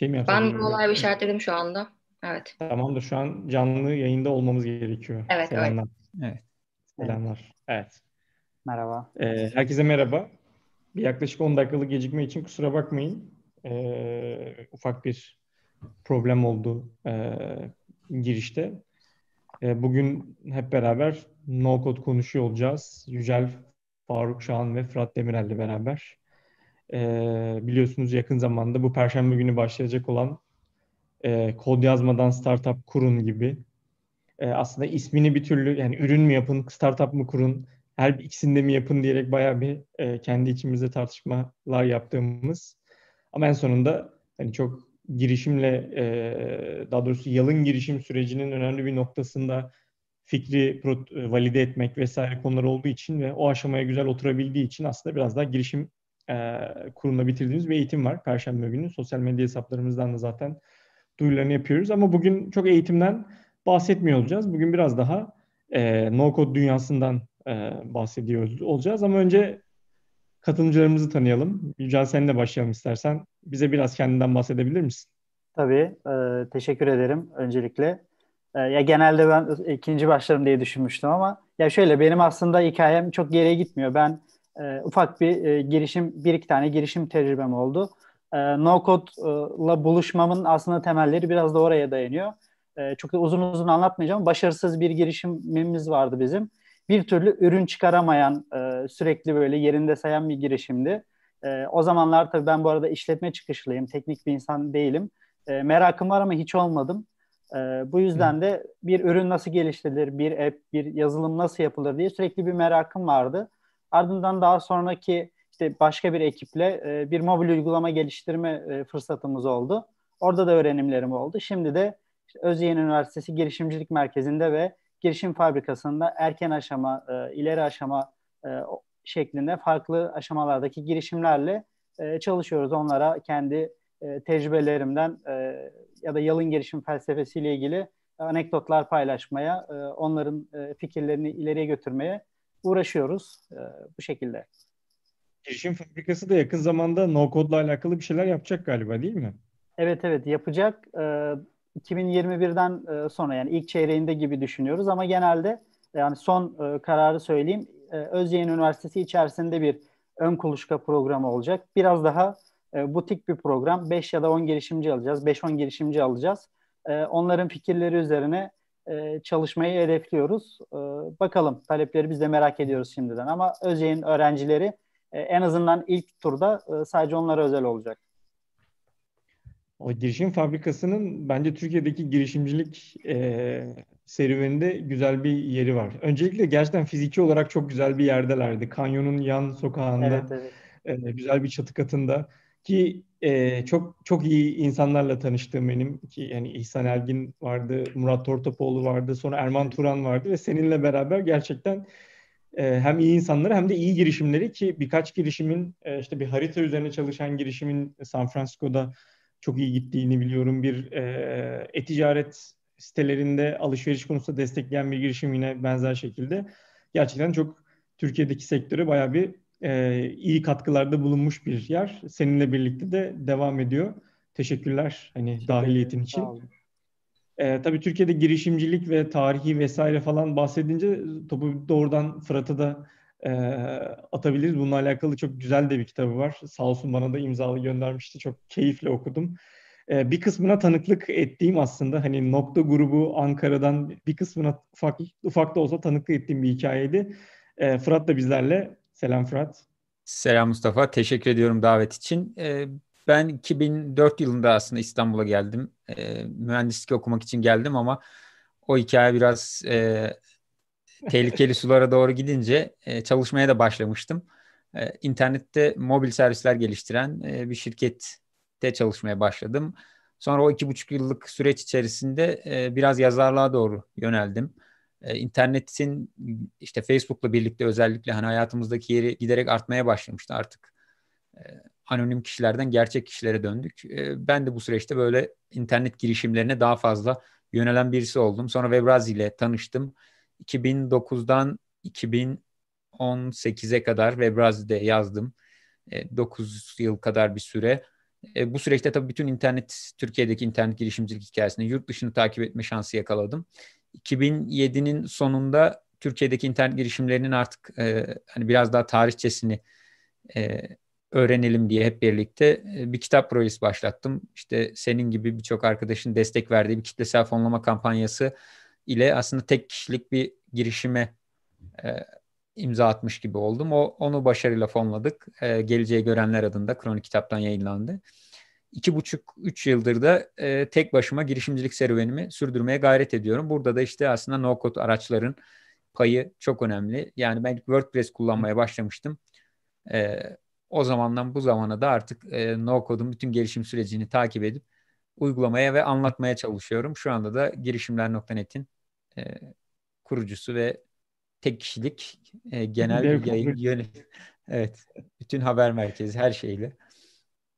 Şey mi yapalım? Ben bu olayı işaretledim şu anda. Evet. Tamamdır. Şu an canlı yayında olmamız gerekiyor. Evet. Selamlar. Evet. Selamlar. Evet. Merhaba. Ee, herkese merhaba. Bir yaklaşık 10 dakikalık gecikme için kusura bakmayın. Ee, ufak bir problem oldu e, girişte. E, bugün hep beraber No Code konuşuyor olacağız. Yücel, Faruk Şahan ve Fırat Demirel'le beraber. Ee, biliyorsunuz yakın zamanda bu perşembe günü başlayacak olan e, kod yazmadan startup kurun gibi. E, aslında ismini bir türlü yani ürün mü yapın, startup mı kurun, her ikisini de mi yapın diyerek bayağı bir e, kendi içimizde tartışmalar yaptığımız ama en sonunda hani çok girişimle e, daha doğrusu yalın girişim sürecinin önemli bir noktasında fikri e, valide etmek vesaire konular olduğu için ve o aşamaya güzel oturabildiği için aslında biraz daha girişim e, kurumda bitirdiğimiz bir eğitim var. Perşembe günü sosyal medya hesaplarımızdan da zaten duyurularını yapıyoruz. Ama bugün çok eğitimden bahsetmiyor olacağız. Bugün biraz daha e, no-code dünyasından e, bahsediyor olacağız. Ama önce katılımcılarımızı tanıyalım. Yücel seninle başlayalım istersen. Bize biraz kendinden bahsedebilir misin? Tabii. E, teşekkür ederim öncelikle. E, ya genelde ben ikinci başlarım diye düşünmüştüm ama ya şöyle benim aslında hikayem çok geriye gitmiyor. Ben e, ufak bir e, girişim, bir iki tane girişim tecrübem oldu. E, no Code'la e, buluşmamın aslında temelleri biraz da oraya dayanıyor. E, çok da uzun uzun anlatmayacağım. Başarısız bir girişimimiz vardı bizim. Bir türlü ürün çıkaramayan, e, sürekli böyle yerinde sayan bir girişimdi. E, o zamanlar tabii ben bu arada işletme çıkışlıyım, teknik bir insan değilim. E, merakım var ama hiç olmadım. E, bu yüzden de bir ürün nasıl geliştirilir, bir app, bir yazılım nasıl yapılır diye sürekli bir merakım vardı. Ardından daha sonraki işte başka bir ekiple e, bir mobil uygulama geliştirme e, fırsatımız oldu. Orada da öğrenimlerim oldu. Şimdi de işte Özyeğin Üniversitesi Girişimcilik Merkezi'nde ve Girişim Fabrikası'nda erken aşama, e, ileri aşama e, şeklinde farklı aşamalardaki girişimlerle e, çalışıyoruz. Onlara kendi e, tecrübelerimden e, ya da yalın girişim felsefesiyle ilgili anekdotlar paylaşmaya, e, onların e, fikirlerini ileriye götürmeye uğraşıyoruz. E, bu şekilde. Girişim fabrikası da yakın zamanda no-code'la alakalı bir şeyler yapacak galiba değil mi? Evet evet yapacak. E, 2021'den e, sonra yani ilk çeyreğinde gibi düşünüyoruz ama genelde yani son e, kararı söyleyeyim. E, Özyeğin Üniversitesi içerisinde bir ön kuluçka programı olacak. Biraz daha e, butik bir program. 5 ya da 10 girişimci alacağız. 5-10 girişimci alacağız. E, onların fikirleri üzerine e, çalışmayı hedefliyoruz. E, bakalım talepleri biz de merak ediyoruz şimdiden ama Özyeğin öğrencileri e, en azından ilk turda e, sadece onlara özel olacak. O girişim fabrikasının bence Türkiye'deki girişimcilik e, serüveninde güzel bir yeri var. Öncelikle gerçekten fiziki olarak çok güzel bir yerdelerdi. Kanyonun yan sokağında, evet, evet. E, güzel bir çatı katında ki e, çok çok iyi insanlarla tanıştığım benim ki yani İhsan Elgin vardı, Murat Tortopoğlu vardı, sonra Erman Turan vardı ve seninle beraber gerçekten e, hem iyi insanları hem de iyi girişimleri ki birkaç girişimin e, işte bir harita üzerine çalışan girişimin San Francisco'da çok iyi gittiğini biliyorum. Bir e, e-ticaret e sitelerinde alışveriş konusunda destekleyen bir girişim yine benzer şekilde. Gerçekten çok Türkiye'deki sektörü bayağı bir e, iyi katkılarda bulunmuş bir yer. Seninle birlikte de devam ediyor. Teşekkürler hani dahiliyetin için. E, tabii Türkiye'de girişimcilik ve tarihi vesaire falan bahsedince topu doğrudan Fırat'a da e, atabiliriz. Bununla alakalı çok güzel de bir kitabı var. Sağ olsun bana da imzalı göndermişti. Çok keyifle okudum. E, bir kısmına tanıklık ettiğim aslında hani nokta grubu Ankara'dan bir kısmına ufak, ufak da olsa tanıklık ettiğim bir hikayeydi. E, Fırat da bizlerle Selam Fırat. Selam Mustafa. Teşekkür ediyorum davet için. Ee, ben 2004 yılında aslında İstanbul'a geldim. Ee, mühendislik okumak için geldim ama o hikaye biraz e, tehlikeli sulara doğru gidince e, çalışmaya da başlamıştım. Ee, internette mobil servisler geliştiren e, bir şirkette çalışmaya başladım. Sonra o iki buçuk yıllık süreç içerisinde biraz yazarlığa doğru yöneldim e, internetin işte Facebook'la birlikte özellikle hani hayatımızdaki yeri giderek artmaya başlamıştı artık. E, anonim kişilerden gerçek kişilere döndük. E, ben de bu süreçte böyle internet girişimlerine daha fazla yönelen birisi oldum. Sonra Webraz ile tanıştım. 2009'dan 2018'e kadar Webraz'de yazdım. 9 e, yıl kadar bir süre. bu süreçte tabii bütün internet, Türkiye'deki internet girişimcilik hikayesini yurt dışını takip etme şansı yakaladım. 2007'nin sonunda Türkiye'deki internet girişimlerinin artık e, hani biraz daha tarihçesini e, öğrenelim diye hep birlikte e, bir kitap projesi başlattım. İşte senin gibi birçok arkadaşın destek verdiği bir kitlesel fonlama kampanyası ile aslında tek kişilik bir girişime e, imza atmış gibi oldum. O onu başarıyla fonladık. E, Geleceği Görenler adında kronik kitaptan yayınlandı iki buçuk, üç yıldır da e, tek başıma girişimcilik serüvenimi sürdürmeye gayret ediyorum. Burada da işte aslında no-code araçların payı çok önemli. Yani ben WordPress kullanmaya başlamıştım. E, o zamandan bu zamana da artık e, no-code'un bütün gelişim sürecini takip edip uygulamaya ve anlatmaya çalışıyorum. Şu anda da girişimler.net'in e, kurucusu ve tek kişilik e, genel yayın yönetim. Evet. Bütün haber merkezi her şeyle.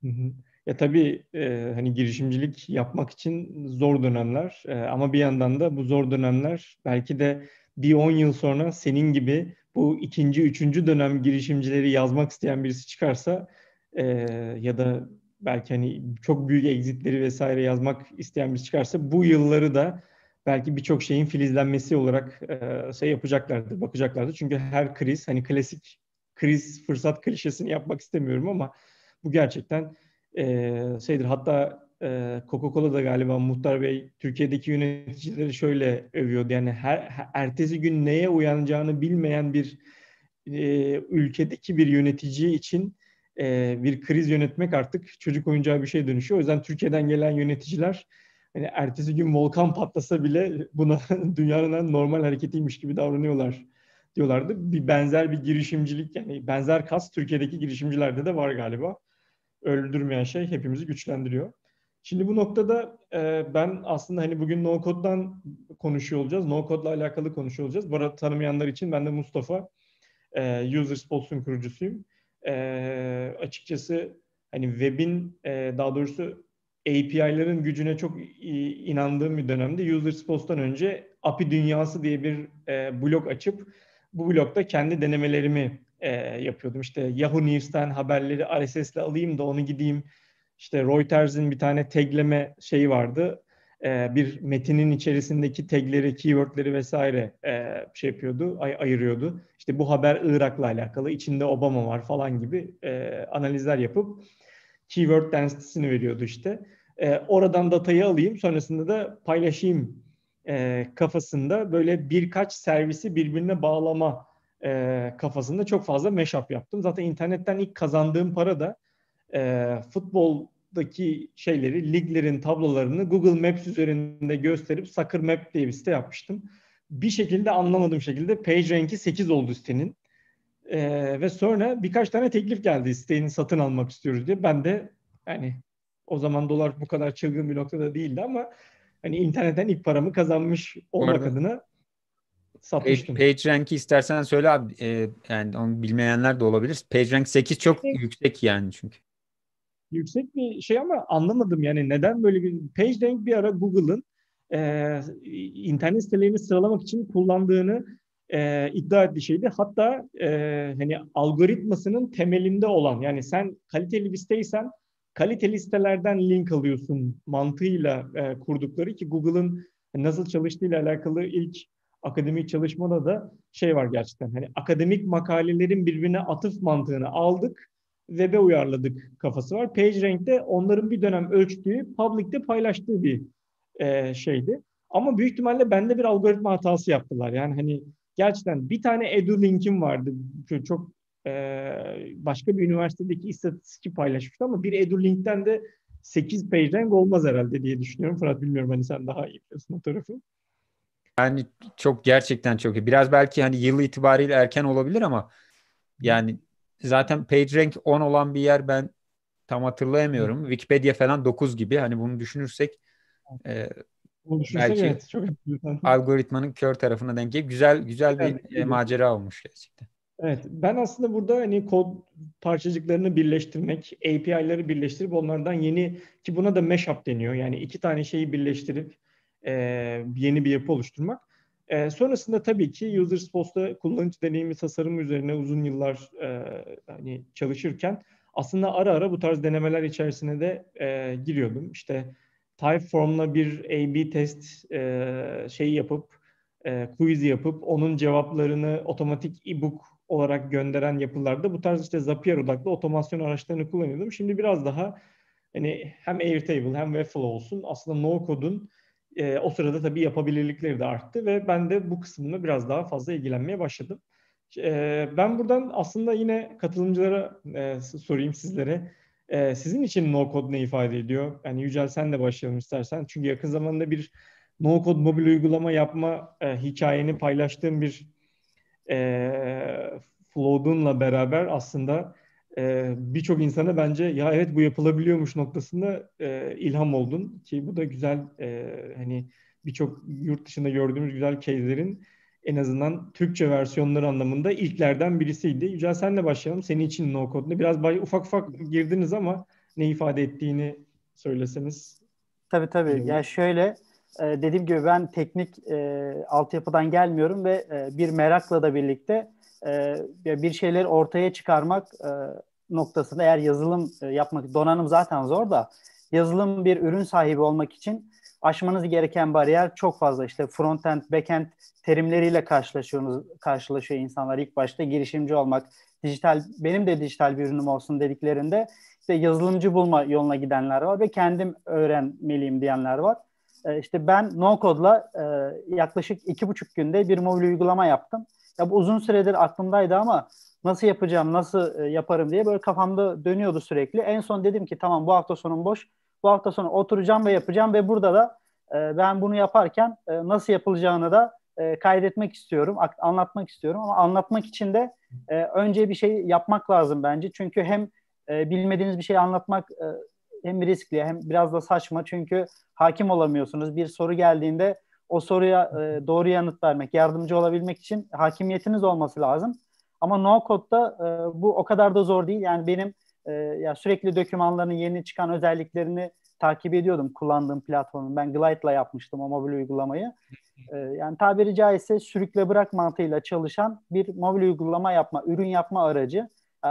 Hı hı. Ya tabii e, hani girişimcilik yapmak için zor dönemler e, ama bir yandan da bu zor dönemler belki de bir 10 yıl sonra senin gibi bu ikinci, üçüncü dönem girişimcileri yazmak isteyen birisi çıkarsa e, ya da belki hani çok büyük exitleri vesaire yazmak isteyen birisi çıkarsa bu yılları da belki birçok şeyin filizlenmesi olarak e, şey yapacaklardır, bakacaklardır. Çünkü her kriz hani klasik kriz fırsat klişesini yapmak istemiyorum ama bu gerçekten e, şeydir. Hatta e, Coca-Cola da galiba Muhtar Bey Türkiye'deki yöneticileri şöyle övüyordu. Yani her, her ertesi gün neye uyanacağını bilmeyen bir e, ülkedeki bir yönetici için e, bir kriz yönetmek artık çocuk oyuncağı bir şey dönüşüyor. O yüzden Türkiye'den gelen yöneticiler hani ertesi gün volkan patlasa bile buna dünyanın en normal hareketiymiş gibi davranıyorlar diyorlardı. Bir benzer bir girişimcilik yani benzer kas Türkiye'deki girişimcilerde de var galiba öldürmeyen şey hepimizi güçlendiriyor. Şimdi bu noktada e, ben aslında hani bugün no-code'dan konuşuyor olacağız. No-code'la alakalı konuşuyor olacağız. Bu arada tanımayanlar için ben de Mustafa, e, User Spols'un kurucusuyum. E, açıkçası hani web'in e, daha doğrusu API'ların gücüne çok inandığım bir dönemde User Spols'tan önce API Dünyası diye bir e, blog açıp bu blokta kendi denemelerimi e, yapıyordum. İşte Yahoo News'ten haberleri RSS'le alayım da onu gideyim. İşte Reuters'in bir tane tagleme şeyi vardı. E, bir metinin içerisindeki tagleri, keywordleri vesaire e, şey yapıyordu, ay- ayırıyordu. İşte bu haber Irak'la alakalı, içinde Obama var falan gibi e, analizler yapıp keyword density'sini veriyordu işte. E, oradan datayı alayım, sonrasında da paylaşayım e, kafasında böyle birkaç servisi birbirine bağlama e, kafasında çok fazla meşap yaptım. Zaten internetten ilk kazandığım para da e, futboldaki şeyleri, liglerin tablolarını Google Maps üzerinde gösterip Soccer Map diye bir site yapmıştım. Bir şekilde anlamadığım şekilde PageRank'i 8 oldu sitenin. Ee, ve sonra birkaç tane teklif geldi siteyi satın almak istiyoruz diye. Ben de yani o zaman dolar bu kadar çılgın bir noktada değildi ama hani internetten ilk paramı kazanmış olmak Orada. adına Sapmıştım. PageRank'i istersen söyle abi. E, yani onu bilmeyenler de olabilir. PageRank 8 çok yüksek, yüksek yani çünkü. Yüksek bir şey ama anlamadım yani neden böyle bir PageRank bir ara Google'ın e, internet sitelerini sıralamak için kullandığını e, iddia ettiği şeydi. Hatta e, hani algoritmasının temelinde olan yani sen kaliteli bir siteysen kaliteli sitelerden link alıyorsun mantığıyla e, kurdukları ki Google'ın nasıl çalıştığıyla alakalı ilk akademik çalışmada da şey var gerçekten. Hani akademik makalelerin birbirine atıf mantığını aldık, web'e uyarladık kafası var. PageRank'te onların bir dönem ölçtüğü, public'te paylaştığı bir e, şeydi. Ama büyük ihtimalle bende bir algoritma hatası yaptılar. Yani hani gerçekten bir tane edu linkim vardı. Çok e, başka bir üniversitedeki istatistik paylaşmıştı ama bir edu linkten de 8 PageRank olmaz herhalde diye düşünüyorum. Fırat bilmiyorum hani sen daha iyi biliyorsun o tarafı. Yani çok gerçekten çok iyi. Biraz belki hani yıl itibariyle erken olabilir ama yani zaten PageRank 10 olan bir yer ben tam hatırlayamıyorum. Hı. Wikipedia falan 9 gibi. Hani bunu düşünürsek e, bunu belki evet, çok algoritmanın kör tarafına denk gelip güzel güzel bir yani, e, macera olmuş gerçekten. Evet. Ben aslında burada hani kod parçacıklarını birleştirmek, API'ları birleştirip onlardan yeni ki buna da mashup deniyor. Yani iki tane şeyi birleştirip e, yeni bir yapı oluşturmak. E, sonrasında tabii ki user Post'ta kullanıcı deneyimi tasarımı üzerine uzun yıllar e, hani çalışırken aslında ara ara bu tarz denemeler içerisine de e, giriyordum. İşte Typeform'la bir A-B test e, şeyi yapıp, e, quiz yapıp onun cevaplarını otomatik ebook olarak gönderen yapılarda bu tarz işte Zapier odaklı otomasyon araçlarını kullanıyordum. Şimdi biraz daha hani hem Airtable hem Webflow olsun aslında no-code'un e, o sırada tabii yapabilirlikleri de arttı ve ben de bu kısmına biraz daha fazla ilgilenmeye başladım. E, ben buradan aslında yine katılımcılara e, sorayım sizlere. E, sizin için no-code ne ifade ediyor? Yani Yücel sen de başlayalım istersen. Çünkü yakın zamanda bir no-code mobil uygulama yapma e, hikayeni paylaştığım bir e, Flood'unla beraber aslında e, birçok insana bence ya evet bu yapılabiliyormuş noktasında e, ilham oldun ki bu da güzel e, hani birçok yurt dışında gördüğümüz güzel case'lerin en azından Türkçe versiyonları anlamında ilklerden birisiydi. Yücel senle başlayalım. Senin için no code'da biraz bay, ufak ufak girdiniz ama ne ifade ettiğini söyleseniz. Tabii tabii. Ya yani şöyle e, dediğim gibi ben teknik e, altyapıdan gelmiyorum ve e, bir merakla da birlikte e, bir şeyleri ortaya çıkarmak e, noktasında eğer yazılım e, yapmak donanım zaten zor da yazılım bir ürün sahibi olmak için aşmanız gereken bariyer çok fazla. İşte frontend, backend terimleriyle karşılaşıyorsunuz, karşılaşıyor insanlar ilk başta girişimci olmak, dijital benim de dijital bir ürünüm olsun dediklerinde işte yazılımcı bulma yoluna gidenler var ve kendim öğrenmeliyim diyenler var. Ee, işte ben no code'la e, yaklaşık iki buçuk günde bir mobil uygulama yaptım ya bu uzun süredir aklımdaydı ama nasıl yapacağım, nasıl e, yaparım diye böyle kafamda dönüyordu sürekli. En son dedim ki tamam bu hafta sonum boş. Bu hafta sonu oturacağım ve yapacağım ve burada da e, ben bunu yaparken e, nasıl yapılacağını da e, kaydetmek istiyorum, anlatmak istiyorum ama anlatmak için de e, önce bir şey yapmak lazım bence. Çünkü hem e, bilmediğiniz bir şey anlatmak e, hem riskli hem biraz da saçma çünkü hakim olamıyorsunuz. Bir soru geldiğinde o soruya e, doğru yanıt vermek, yardımcı olabilmek için hakimiyetiniz olması lazım. Ama no-code'da e, bu o kadar da zor değil. Yani benim e, ya sürekli dokümanların yeni çıkan özelliklerini takip ediyordum kullandığım platformu. Ben Glide'la yapmıştım o mobil uygulamayı. E, yani tabiri caizse sürükle bırak mantığıyla çalışan bir mobil uygulama yapma, ürün yapma aracı. E,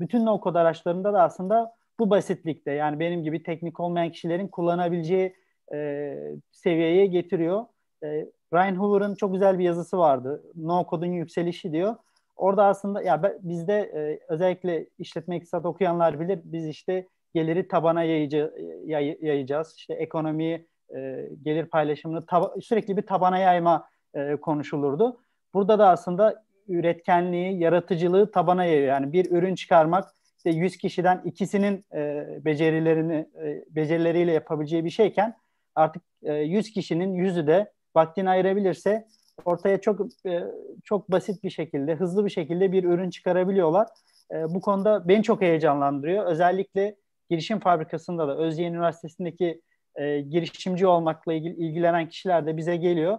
bütün no-code araçlarında da aslında bu basitlikte yani benim gibi teknik olmayan kişilerin kullanabileceği e, seviyeye getiriyor. E, Ryan Hoover'ın çok güzel bir yazısı vardı. No Code'un yükselişi diyor. Orada aslında ya bizde e, özellikle işletme iktisat okuyanlar bilir biz işte geliri tabana yayıcı, yay, yayacağız. İşte ekonomiyi e, gelir paylaşımını taba, sürekli bir tabana yayma e, konuşulurdu. Burada da aslında üretkenliği, yaratıcılığı tabana yayıyor. Yani bir ürün çıkarmak işte 100 kişiden ikisinin e, becerilerini e, becerileriyle yapabileceği bir şeyken artık e, 100 kişinin yüzü de vaktini ayırabilirse ortaya çok e, çok basit bir şekilde, hızlı bir şekilde bir ürün çıkarabiliyorlar. E, bu konuda beni çok heyecanlandırıyor. Özellikle girişim fabrikasında da Özyeğin Üniversitesi'ndeki e, girişimci olmakla ilgili, ilgilenen kişiler de bize geliyor.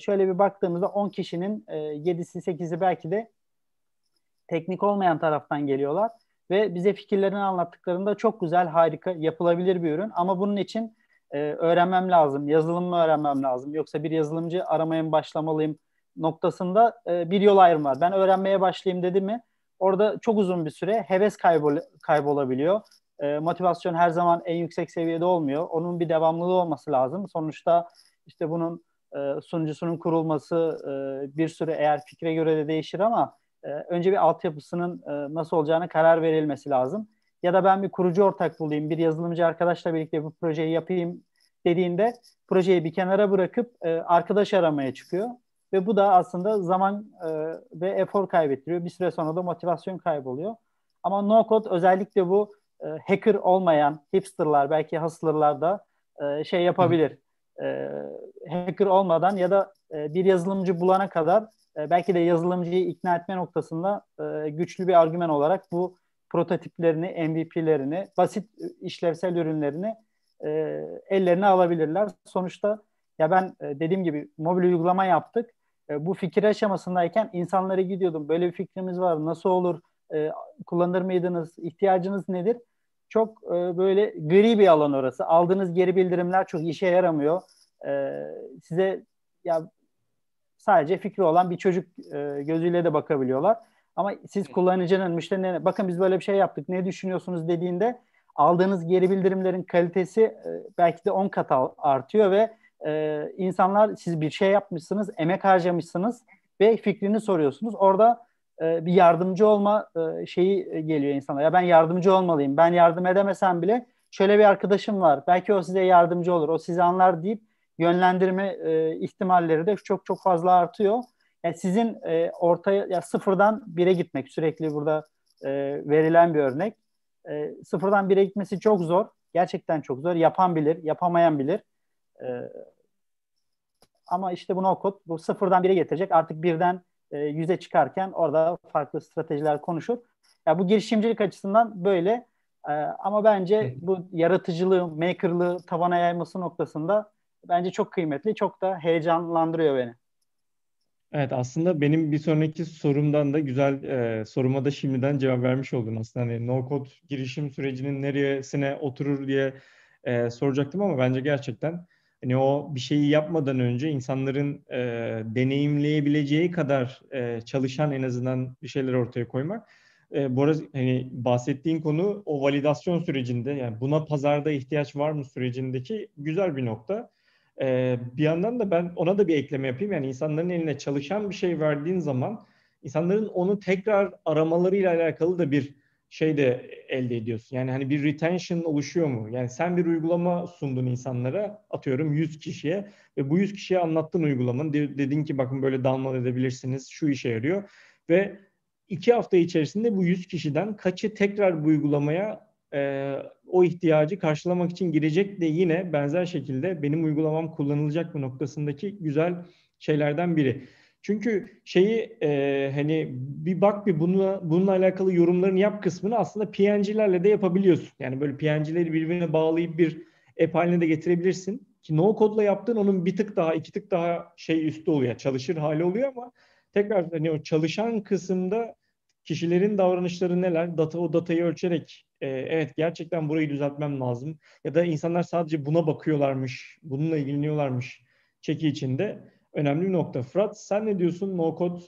şöyle bir baktığımızda 10 kişinin e, 7'si 8'i belki de teknik olmayan taraftan geliyorlar ve bize fikirlerini anlattıklarında çok güzel, harika, yapılabilir bir ürün ama bunun için e, öğrenmem lazım, yazılımı öğrenmem lazım yoksa bir yazılımcı aramaya mı başlamalıyım noktasında e, bir yol ayrımı var. Ben öğrenmeye başlayayım dedi mi orada çok uzun bir süre heves kaybol kaybolabiliyor. E, motivasyon her zaman en yüksek seviyede olmuyor. Onun bir devamlılığı olması lazım. Sonuçta işte bunun e, sunucusunun kurulması e, bir sürü eğer fikre göre de değişir ama e, önce bir altyapısının e, nasıl olacağına karar verilmesi lazım ya da ben bir kurucu ortak bulayım, bir yazılımcı arkadaşla birlikte bu projeyi yapayım dediğinde projeyi bir kenara bırakıp e, arkadaş aramaya çıkıyor. Ve bu da aslında zaman e, ve efor kaybettiriyor. Bir süre sonra da motivasyon kayboluyor. Ama no code özellikle bu e, hacker olmayan hipsterlar belki hustlerlar da e, şey yapabilir. E, hacker olmadan ya da e, bir yazılımcı bulana kadar e, belki de yazılımcıyı ikna etme noktasında e, güçlü bir argüman olarak bu prototiplerini, MVP'lerini, basit e, işlevsel ürünlerini e, ellerine alabilirler. Sonuçta ya ben e, dediğim gibi mobil uygulama yaptık. E, bu fikir aşamasındayken insanlara gidiyordum. Böyle bir fikrimiz var. Nasıl olur? E, kullanır mıydınız? İhtiyacınız nedir? Çok e, böyle gri bir alan orası. Aldığınız geri bildirimler çok işe yaramıyor. E, size ya sadece fikri olan bir çocuk e, gözüyle de bakabiliyorlar. Ama siz kullanıcının, müşterinin bakın biz böyle bir şey yaptık ne düşünüyorsunuz dediğinde aldığınız geri bildirimlerin kalitesi e, belki de 10 kat artıyor ve e, insanlar siz bir şey yapmışsınız, emek harcamışsınız ve fikrini soruyorsunuz. Orada e, bir yardımcı olma şeyi geliyor insanlara. Ya ben yardımcı olmalıyım. Ben yardım edemesem bile şöyle bir arkadaşım var. Belki o size yardımcı olur. O sizi anlar deyip yönlendirme ihtimalleri de çok çok fazla artıyor yani sizin e, ortaya ya sıfırdan bire gitmek sürekli burada e, verilen bir örnek. E, sıfırdan bire gitmesi çok zor. Gerçekten çok zor. Yapan bilir, yapamayan bilir. E, ama işte bu no-code bu sıfırdan bire getirecek. Artık birden e, yüze çıkarken orada farklı stratejiler konuşur. Ya bu girişimcilik açısından böyle e, ama bence bu yaratıcılığı, makerlığı tavana yayması noktasında bence çok kıymetli, çok da heyecanlandırıyor beni. Evet aslında benim bir sonraki sorumdan da güzel e, soruma da şimdiden cevap vermiş oldun aslında. Hani no code girişim sürecinin neresine oturur diye e, soracaktım ama bence gerçekten hani o bir şeyi yapmadan önce insanların e, deneyimleyebileceği kadar e, çalışan en azından bir şeyler ortaya koymak. E, bu arada hani bahsettiğin konu o validasyon sürecinde yani buna pazarda ihtiyaç var mı sürecindeki güzel bir nokta. Ee, bir yandan da ben ona da bir ekleme yapayım. Yani insanların eline çalışan bir şey verdiğin zaman insanların onu tekrar aramalarıyla alakalı da bir şey de elde ediyorsun. Yani hani bir retention oluşuyor mu? Yani sen bir uygulama sundun insanlara atıyorum 100 kişiye ve bu 100 kişiye anlattın uygulamanı. De- dedin ki bakın böyle download edebilirsiniz şu işe yarıyor ve iki hafta içerisinde bu 100 kişiden kaçı tekrar bu uygulamaya e, o ihtiyacı karşılamak için girecek de yine benzer şekilde benim uygulamam kullanılacak mı noktasındaki güzel şeylerden biri. Çünkü şeyi e, hani bir bak bir bununla, bununla alakalı yorumlarını yap kısmını aslında PNG'lerle de yapabiliyorsun. Yani böyle PNG'leri birbirine bağlayıp bir app haline de getirebilirsin. Ki no kodla yaptığın onun bir tık daha iki tık daha şey üstü oluyor. Çalışır hali oluyor ama tekrar hani o çalışan kısımda kişilerin davranışları neler? Data o datayı ölçerek e, evet gerçekten burayı düzeltmem lazım ya da insanlar sadece buna bakıyorlarmış, bununla ilgileniyorlarmış çeki içinde önemli bir nokta. Fırat sen ne diyorsun? No code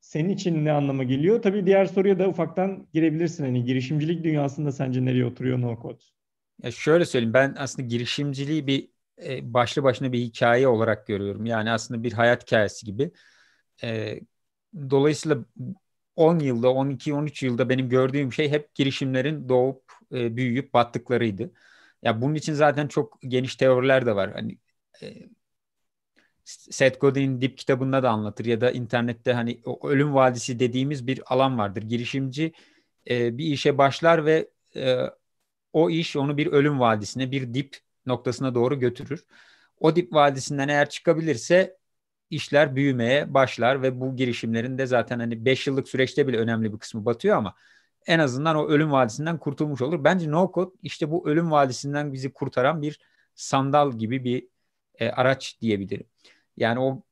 senin için ne anlama geliyor? Tabii diğer soruya da ufaktan girebilirsin. Hani girişimcilik dünyasında sence nereye oturuyor no code? Ya şöyle söyleyeyim ben aslında girişimciliği bir e, başlı başına bir hikaye olarak görüyorum. Yani aslında bir hayat hikayesi gibi. E, dolayısıyla 10 yılda, 12-13 yılda benim gördüğüm şey hep girişimlerin doğup e, büyüyüp battıklarıydı. Ya bunun için zaten çok geniş teoriler de var. Hani e, Seth Godin dip kitabında da anlatır ya da internette hani ölüm vadisi dediğimiz bir alan vardır. Girişimci e, bir işe başlar ve e, o iş onu bir ölüm vadisine, bir dip noktasına doğru götürür. O dip vadisinden eğer çıkabilirse işler büyümeye başlar ve bu girişimlerin de zaten hani 5 yıllık süreçte bile önemli bir kısmı batıyor ama en azından o ölüm vadisinden kurtulmuş olur. Bence no code işte bu ölüm vadisinden bizi kurtaran bir sandal gibi bir e, araç diyebilirim. Yani o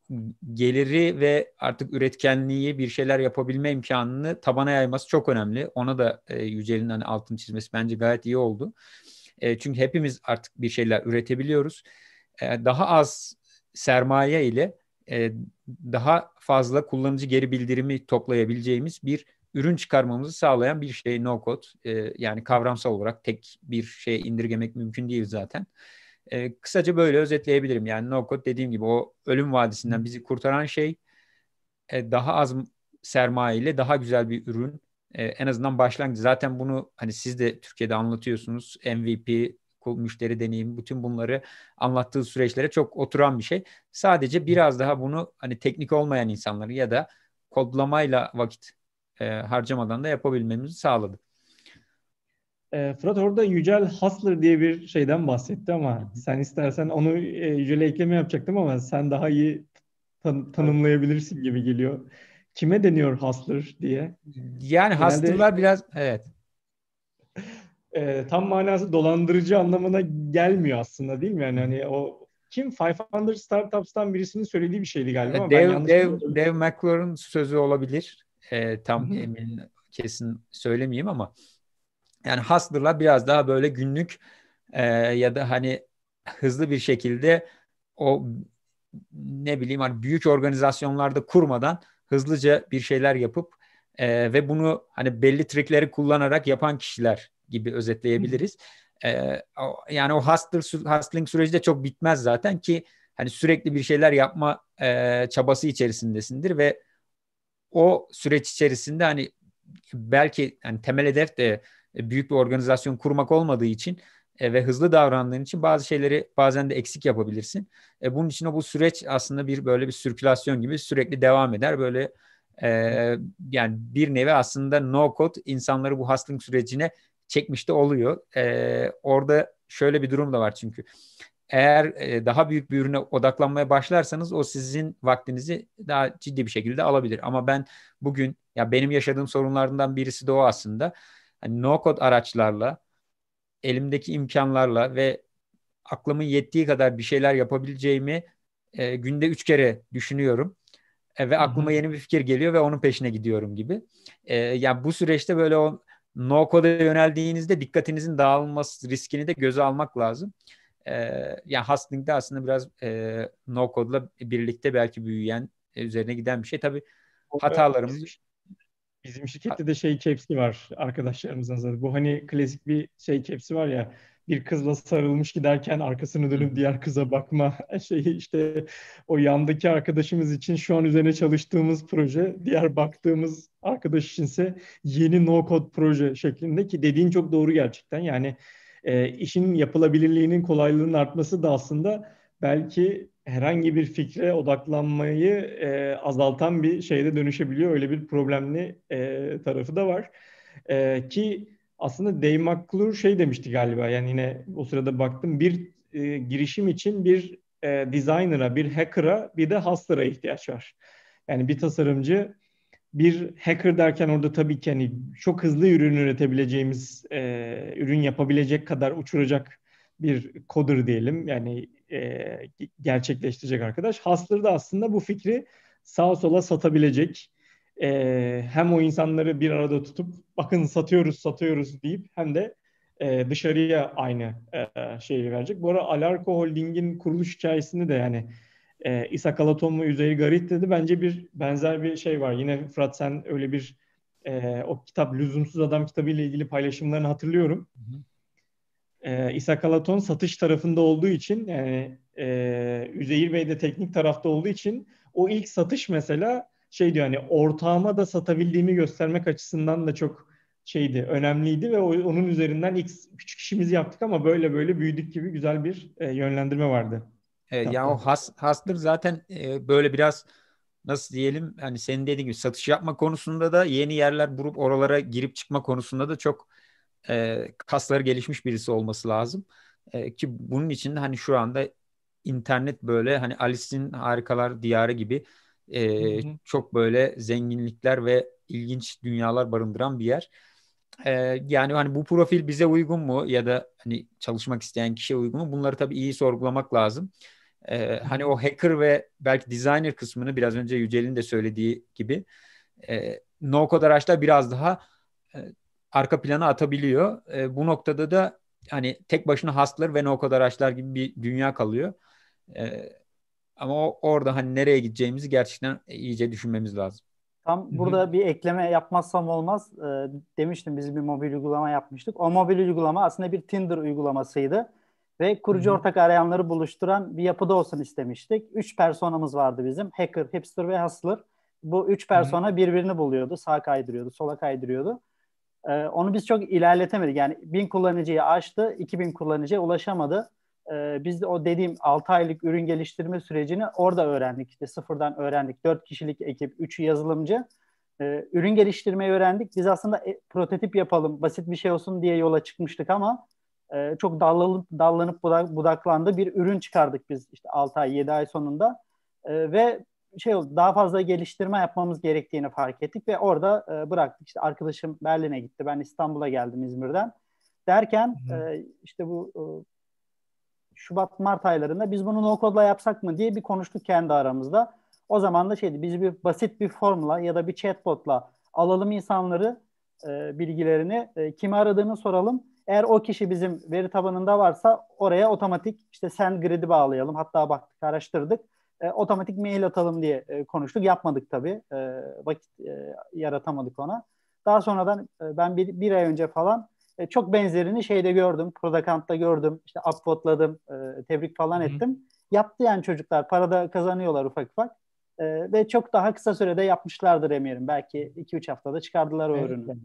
geliri ve artık üretkenliği bir şeyler yapabilme imkanını tabana yayması çok önemli. Ona da e, Yücel'in hani altını çizmesi bence gayet iyi oldu. E, çünkü hepimiz artık bir şeyler üretebiliyoruz. E, daha az sermaye ile e, daha fazla kullanıcı geri bildirimi toplayabileceğimiz bir ürün çıkarmamızı sağlayan bir şey no code. E, yani kavramsal olarak tek bir şeye indirgemek mümkün değil zaten. E, kısaca böyle özetleyebilirim. Yani no code dediğim gibi o ölüm vadisinden bizi kurtaran şey daha az sermaye ile daha güzel bir ürün. en azından başlangıç. Zaten bunu hani siz de Türkiye'de anlatıyorsunuz. MVP müşteri deneyimi bütün bunları anlattığı süreçlere çok oturan bir şey. Sadece biraz daha bunu hani teknik olmayan insanları ya da kodlamayla vakit e, harcamadan da yapabilmemizi sağladı. E, Fırat orada Yücel Hasler diye bir şeyden bahsetti ama sen istersen onu e, Yücel'e ekleme yapacaktım ama sen daha iyi tan- tanımlayabilirsin gibi geliyor. Kime deniyor Hasler diye? Yani Hasler'lar biraz evet e, tam manası dolandırıcı anlamına gelmiyor aslında değil mi? Yani hani o kim 500 Startups'tan birisinin söylediği bir şeydi galiba. Dev, ben Dev, Dev McClure'ın sözü olabilir. E, tam emin kesin söylemeyeyim ama yani Hustler'la biraz daha böyle günlük e, ya da hani hızlı bir şekilde o ne bileyim hani büyük organizasyonlarda kurmadan hızlıca bir şeyler yapıp e, ve bunu hani belli trikleri kullanarak yapan kişiler gibi özetleyebiliriz. Ee, yani o hustler, hustling süreci de çok bitmez zaten ki hani sürekli bir şeyler yapma e, çabası içerisindesindir ve o süreç içerisinde hani belki hani temel hedef de e, büyük bir organizasyon kurmak olmadığı için e, ve hızlı davrandığın için bazı şeyleri bazen de eksik yapabilirsin. E, bunun için o bu süreç aslında bir böyle bir sirkülasyon gibi sürekli devam eder. Böyle e, yani bir nevi aslında no code insanları bu hustling sürecine çekmiş de oluyor. E, orada şöyle bir durum da var çünkü. Eğer e, daha büyük bir ürüne odaklanmaya başlarsanız o sizin vaktinizi daha ciddi bir şekilde alabilir. Ama ben bugün ya benim yaşadığım sorunlardan birisi de o aslında. Hani no-code araçlarla elimdeki imkanlarla ve aklımın yettiği kadar bir şeyler yapabileceğimi e, günde üç kere düşünüyorum e, ve aklıma yeni bir fikir geliyor ve onun peşine gidiyorum gibi. E, yani bu süreçte böyle o no-code'a yöneldiğinizde dikkatinizin dağılması riskini de göze almak lazım. E, yani de aslında biraz e, no ile birlikte belki büyüyen, e, üzerine giden bir şey. Tabii hatalarımız... Bizim, şirkette de şey kepsi var arkadaşlarımızın zaten. Bu hani klasik bir şey kepsi var ya bir kızla sarılmış giderken arkasını dönüp diğer kıza bakma şey işte o yandaki arkadaşımız için şu an üzerine çalıştığımız proje diğer baktığımız arkadaş içinse yeni no code proje şeklinde ki dediğin çok doğru gerçekten yani e, işin yapılabilirliğinin kolaylığının artması da aslında belki herhangi bir fikre odaklanmayı e, azaltan bir şeyde dönüşebiliyor öyle bir problemli e, tarafı da var e, ki aslında Dave McClure şey demişti galiba yani yine o sırada baktım bir e, girişim için bir e, designer'a, bir hacker'a bir de hustler'a ihtiyaç var. Yani bir tasarımcı bir hacker derken orada tabii ki hani çok hızlı ürün üretebileceğimiz, e, ürün yapabilecek kadar uçuracak bir coder diyelim. Yani e, gerçekleştirecek arkadaş. Hustler da aslında bu fikri sağa sola satabilecek. E, hem o insanları bir arada tutup bakın satıyoruz satıyoruz deyip hem de e, dışarıya aynı e, şeyi verecek. Bu arada Alarko Holding'in kuruluş hikayesini de yani e, İsa Kalaton ve Üzeyir Garit dedi. Bence bir benzer bir şey var. Yine Fırat sen öyle bir e, o kitap Lüzumsuz Adam kitabı ile ilgili paylaşımlarını hatırlıyorum. Hı hı. E, İsa Kalaton satış tarafında olduğu için yani e, Üzeyir Bey de teknik tarafta olduğu için o ilk satış mesela şey diyor hani ortağıma da satabildiğimi göstermek açısından da çok şeydi, önemliydi ve onun üzerinden X küçük işimizi yaptık ama böyle böyle büyüdük gibi güzel bir e, yönlendirme vardı. Evet, yani o has, haslık zaten e, böyle biraz nasıl diyelim hani senin dediğin gibi satış yapma konusunda da yeni yerler bulup oralara girip çıkma konusunda da çok e, kasları gelişmiş birisi olması lazım. E, ki bunun için hani şu anda internet böyle hani Alice'in Harikalar Diyarı gibi e, hı hı. çok böyle zenginlikler ve ilginç dünyalar barındıran bir yer. Ee, yani hani bu profil bize uygun mu ya da hani çalışmak isteyen kişiye uygun mu? Bunları tabii iyi sorgulamak lazım. Ee, hani o hacker ve belki designer kısmını biraz önce Yücel'in de söylediği gibi e, no code araçlar biraz daha e, arka plana atabiliyor. E, bu noktada da hani tek başına hastlar ve no code araçlar gibi bir dünya kalıyor. E, ama orada hani nereye gideceğimizi gerçekten iyice düşünmemiz lazım. Tam Hı-hı. burada bir ekleme yapmazsam olmaz. E, demiştim biz bir mobil uygulama yapmıştık. O mobil uygulama aslında bir Tinder uygulamasıydı. Ve kurucu Hı-hı. ortak arayanları buluşturan bir yapıda olsun istemiştik. Üç personamız vardı bizim. Hacker, hipster ve hustler. Bu üç persona Hı-hı. birbirini buluyordu. Sağa kaydırıyordu, sola kaydırıyordu. E, onu biz çok ilerletemedik. Yani bin kullanıcıyı aştı, 2000 kullanıcıya ulaşamadı e, biz de o dediğim 6 aylık ürün geliştirme sürecini orada öğrendik. İşte sıfırdan öğrendik. 4 kişilik ekip, 3'ü yazılımcı. E, ürün geliştirmeyi öğrendik. Biz aslında e, prototip yapalım, basit bir şey olsun diye yola çıkmıştık ama e, çok dallanıp, dallanıp budaklandı bir ürün çıkardık biz işte 6 ay, 7 ay sonunda. E, ve şey oldu, daha fazla geliştirme yapmamız gerektiğini fark ettik ve orada e, bıraktık. İşte arkadaşım Berlin'e gitti, ben İstanbul'a geldim İzmir'den. Derken hı E, işte bu e, Şubat Mart aylarında biz bunu no-code'la yapsak mı diye bir konuştuk kendi aramızda. O zaman da şeydi biz bir basit bir formla ya da bir chatbotla alalım insanları e, bilgilerini e, kimi aradığını soralım. Eğer o kişi bizim veri tabanında varsa oraya otomatik işte send grid'i bağlayalım. Hatta baktık araştırdık. E, otomatik mail atalım diye e, konuştuk. Yapmadık tabii. E, vakit e, yaratamadık ona. Daha sonradan e, ben bir, bir ay önce falan e, çok benzerini şeyde gördüm. Prodakant'ta gördüm. İşte upvoteladım. E, tebrik falan Hı-hı. ettim. Yaptı yani çocuklar. Para da kazanıyorlar ufak ufak. E, ve çok daha kısa sürede yapmışlardır eminim. Belki 2-3 haftada çıkardılar o evet. ürünü.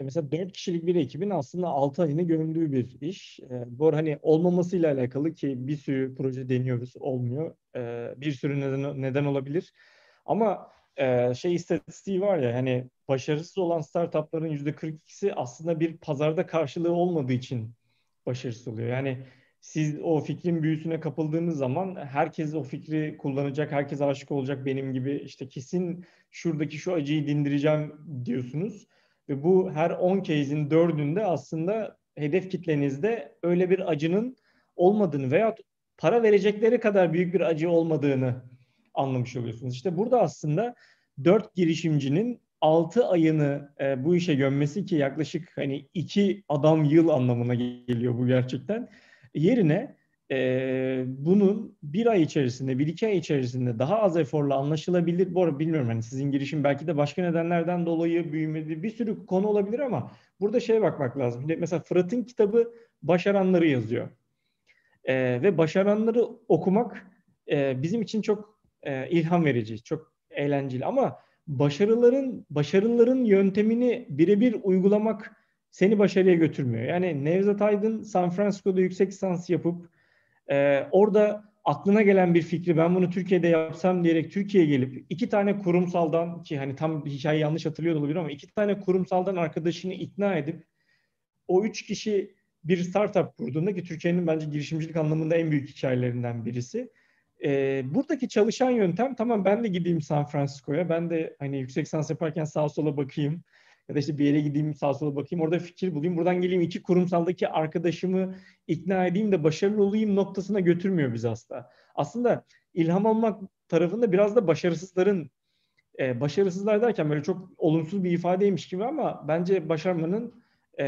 Mesela 4 kişilik bir ekibin aslında 6 ayını gömdüğü bir iş. E, bu hani olmamasıyla alakalı ki bir sürü proje deniyoruz olmuyor. E, bir sürü neden, neden olabilir. Ama ee, şey istatistiği var ya hani başarısız olan startupların yüzde 42'si aslında bir pazarda karşılığı olmadığı için başarısız oluyor. Yani siz o fikrin büyüsüne kapıldığınız zaman herkes o fikri kullanacak, herkes aşık olacak benim gibi işte kesin şuradaki şu acıyı dindireceğim diyorsunuz. Ve bu her 10 case'in 4'ünde aslında hedef kitlenizde öyle bir acının olmadığını veya para verecekleri kadar büyük bir acı olmadığını anlamış oluyorsunuz. İşte burada aslında dört girişimcinin altı ayını e, bu işe gömmesi ki yaklaşık hani iki adam yıl anlamına geliyor bu gerçekten. Yerine e, bunun bir ay içerisinde, bir iki ay içerisinde daha az eforla anlaşılabilir. Bu arada bilmiyorum hani sizin girişim belki de başka nedenlerden dolayı büyümedi. Bir sürü konu olabilir ama burada şeye bakmak lazım. Mesela Fırat'ın kitabı başaranları yazıyor. E, ve başaranları okumak e, bizim için çok e, ilham verici, çok eğlenceli ama başarıların başarıların yöntemini birebir uygulamak seni başarıya götürmüyor. Yani Nevzat Aydın San Francisco'da yüksek lisans yapıp e, orada aklına gelen bir fikri ben bunu Türkiye'de yapsam diyerek Türkiye'ye gelip iki tane kurumsaldan ki hani tam hikaye yanlış hatırlıyor olabilir ama iki tane kurumsaldan arkadaşını ikna edip o üç kişi bir startup kurduğunda ki Türkiye'nin bence girişimcilik anlamında en büyük hikayelerinden birisi e, buradaki çalışan yöntem tamam ben de gideyim San Francisco'ya. Ben de hani yüksek lisans yaparken sağ sola bakayım. Ya da işte bir yere gideyim sağ sola bakayım. Orada fikir bulayım. Buradan geleyim iki kurumsaldaki arkadaşımı ikna edeyim de başarılı olayım noktasına götürmüyor bizi asla. Aslında ilham almak tarafında biraz da başarısızların e, başarısızlar derken böyle çok olumsuz bir ifadeymiş gibi ama bence başarmanın e,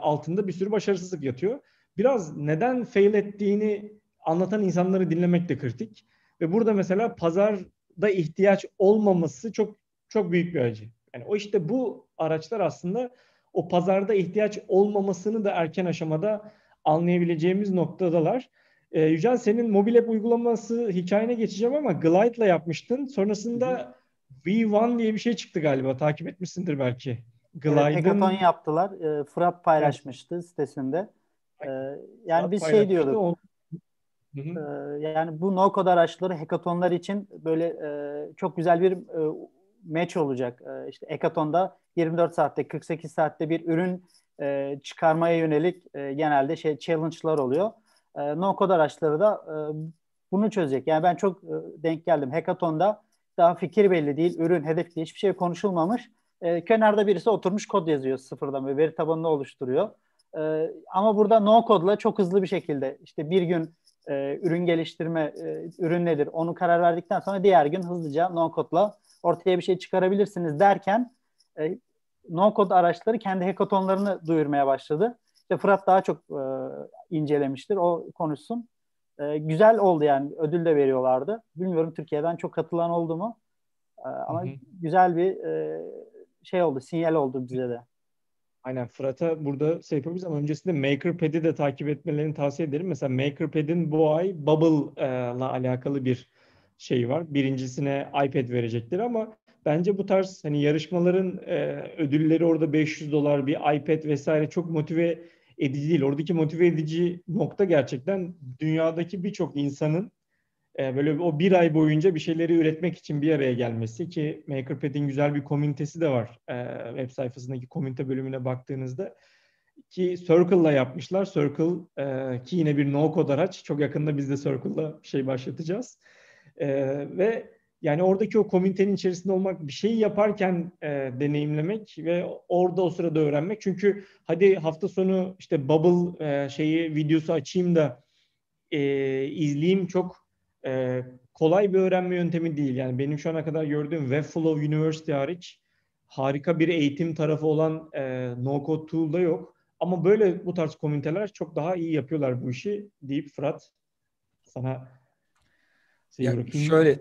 altında bir sürü başarısızlık yatıyor. Biraz neden fail ettiğini anlatan insanları dinlemek de kritik. Ve burada mesela pazarda ihtiyaç olmaması çok çok büyük bir acı. Yani o işte bu araçlar aslında o pazarda ihtiyaç olmamasını da erken aşamada anlayabileceğimiz noktadalar. Ee, Yücel senin mobil app uygulaması hikayene geçeceğim ama Glide'la yapmıştın. Sonrasında V1 diye bir şey çıktı galiba. Takip etmişsindir belki. Glide'ın... Evet, hackathon yaptılar. E, Fırat paylaşmıştı evet. sitesinde. E, yani Fırat biz şey diyorduk. Onu Hı hı. Ee, yani bu no-code araçları hekatonlar için böyle e, çok güzel bir e, match olacak. E, işte hekatonda 24 saatte 48 saatte bir ürün e, çıkarmaya yönelik genelde şey challenge'lar oluyor. no-code araçları da bunu çözecek. Yani ben çok denk geldim. Hekatonda daha fikir belli değil, ürün, hedef diye hiçbir şey konuşulmamış. E, kenarda birisi oturmuş kod yazıyor sıfırdan ve veri tabanını oluşturuyor. ama burada no kodla çok hızlı bir şekilde işte bir gün e, ürün geliştirme, e, ürün nedir onu karar verdikten sonra diğer gün hızlıca no-code'la ortaya bir şey çıkarabilirsiniz derken e, no-code araçları kendi hekatonlarını duyurmaya başladı. İşte Fırat daha çok e, incelemiştir, o konuşsun. E, güzel oldu yani, ödül de veriyorlardı. Bilmiyorum Türkiye'den çok katılan oldu mu? E, ama hı hı. güzel bir e, şey oldu, sinyal oldu bize de. Aynen Fırat'a burada şey yapabiliriz ama öncesinde MakerPad'i de takip etmelerini tavsiye ederim. Mesela MakerPad'in bu ay Bubble'la e, alakalı bir şey var. Birincisine iPad verecektir ama bence bu tarz hani yarışmaların e, ödülleri orada 500 dolar bir iPad vesaire çok motive edici değil. Oradaki motive edici nokta gerçekten dünyadaki birçok insanın e, böyle o bir ay boyunca bir şeyleri üretmek için bir araya gelmesi ki MakerPad'in güzel bir komünitesi de var ee, web sayfasındaki komünite bölümüne baktığınızda ki Circle'la yapmışlar. Circle e, ki yine bir no-code araç. Çok yakında biz de Circle'la şey başlatacağız. E, ve yani oradaki o komünitenin içerisinde olmak, bir şeyi yaparken e, deneyimlemek ve orada o sırada öğrenmek. Çünkü hadi hafta sonu işte Bubble e, şeyi videosu açayım da e, izleyeyim çok e, kolay bir öğrenme yöntemi değil. Yani benim şu ana kadar gördüğüm Webflow University hariç harika bir eğitim tarafı olan e, no-code tool da yok. Ama böyle bu tarz komüniteler çok daha iyi yapıyorlar bu işi deyip Fırat sana seviyorum. Yani şöyle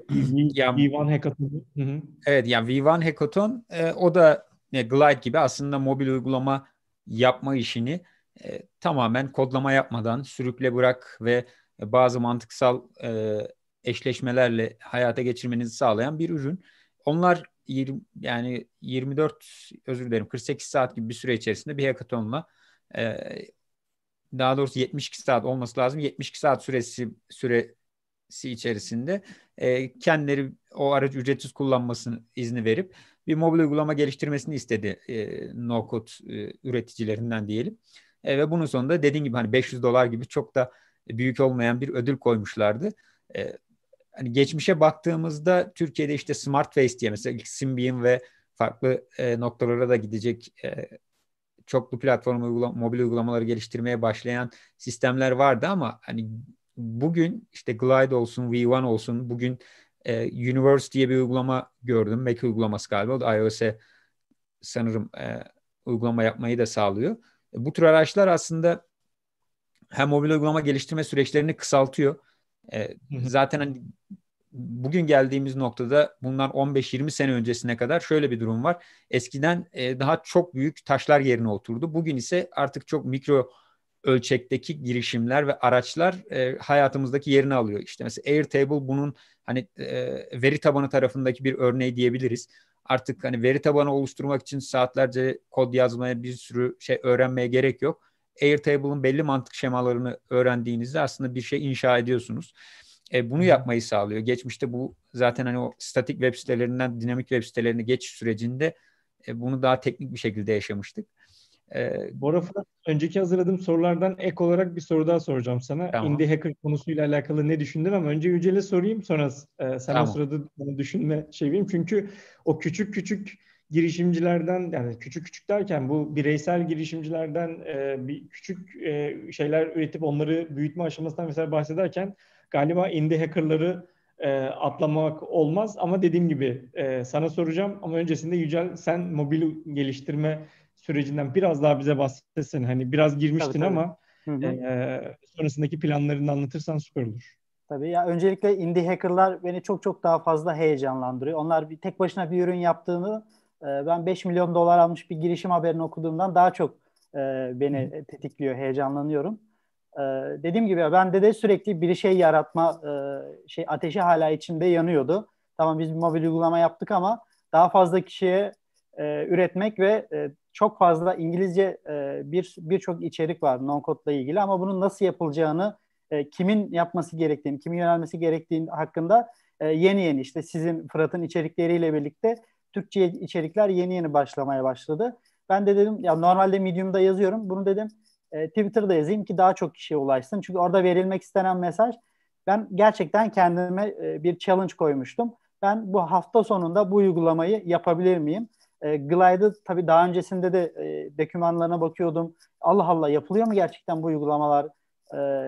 yani, V1 Hackathon. Hı hı. Evet yani V1 Hackathon e, o da e, Glide gibi aslında mobil uygulama yapma işini e, tamamen kodlama yapmadan sürükle bırak ve e, bazı mantıksal e, eşleşmelerle hayata geçirmenizi sağlayan bir ürün. Onlar 20, yani 24 özür dilerim 48 saat gibi bir süre içerisinde bir hackathonla e, daha doğrusu 72 saat olması lazım. 72 saat süresi süresi içerisinde e, kendileri o aracı ücretsiz kullanmasını izni verip bir mobil uygulama geliştirmesini istedi e, no-code e, üreticilerinden diyelim. E, ve bunun sonunda dediğim gibi hani 500 dolar gibi çok da büyük olmayan bir ödül koymuşlardı. E, hani geçmişe baktığımızda Türkiye'de işte Smart Face diye mesela ilk Symbian ve farklı e, noktalara da gidecek e, çoklu platform uygula mobil uygulamaları geliştirmeye başlayan sistemler vardı ama hani bugün işte Glide olsun, V1 olsun, bugün e, Universe diye bir uygulama gördüm. Mac uygulaması galiba. O da iOS'e sanırım e, uygulama yapmayı da sağlıyor. E, bu tür araçlar aslında hem mobil uygulama geliştirme süreçlerini kısaltıyor. E, zaten hani bugün geldiğimiz noktada bunlar 15-20 sene öncesine kadar şöyle bir durum var. Eskiden e, daha çok büyük taşlar yerine oturdu. Bugün ise artık çok mikro ölçekteki girişimler ve araçlar e, hayatımızdaki yerini alıyor. İşte mesela Airtable bunun hani e, veri tabanı tarafındaki bir örneği diyebiliriz. Artık hani veri tabanı oluşturmak için saatlerce kod yazmaya bir sürü şey öğrenmeye gerek yok. Airtable'ın belli mantık şemalarını öğrendiğinizde aslında bir şey inşa ediyorsunuz. E, bunu yapmayı sağlıyor. Geçmişte bu zaten hani o statik web sitelerinden dinamik web sitelerine geçiş sürecinde e, bunu daha teknik bir şekilde yaşamıştık. E, Bora Fırat, önceki hazırladığım sorulardan ek olarak bir soru daha soracağım sana. Tamam. Indie Hacker konusuyla alakalı ne düşündün ama önce Yücel'e sorayım sonra e, sen tamam. o sırada düşünme şey vereyim. Çünkü o küçük küçük girişimcilerden yani küçük küçük derken bu bireysel girişimcilerden e, bir küçük e, şeyler üretip onları büyütme aşamasından mesela bahsederken galiba indie hackerları e, atlamak olmaz ama dediğim gibi e, sana soracağım ama öncesinde Yücel sen mobil geliştirme sürecinden biraz daha bize bahsetsin. Hani biraz girmiştin tabii, tabii. ama hı hı. E, sonrasındaki planlarını anlatırsan süper olur. Tabii ya öncelikle indie hackerlar beni çok çok daha fazla heyecanlandırıyor. Onlar bir tek başına bir ürün yaptığını ee, ben 5 milyon dolar almış bir girişim haberini okuduğumdan daha çok e, beni tetikliyor, heyecanlanıyorum. Ee, dediğim gibi ben de sürekli bir şey yaratma e, şey ateşi hala içimde yanıyordu. Tamam biz bir mobil uygulama yaptık ama daha fazla kişiye e, üretmek ve çok fazla İngilizce bir birçok içerik var non-code'la ilgili ama bunun nasıl yapılacağını, kimin yapması gerektiğini, kimin yönelmesi gerektiğini hakkında yeni yeni işte sizin Fırat'ın içerikleriyle birlikte Türkçe içerikler yeni yeni başlamaya başladı. Ben de dedim ya normalde Medium'da yazıyorum. Bunu dedim e, Twitter'da yazayım ki daha çok kişiye ulaşsın. Çünkü orada verilmek istenen mesaj ben gerçekten kendime e, bir challenge koymuştum. Ben bu hafta sonunda bu uygulamayı yapabilir miyim? E, Glide'ı tabii daha öncesinde de e, dokümanlarına bakıyordum. Allah Allah yapılıyor mu gerçekten bu uygulamalar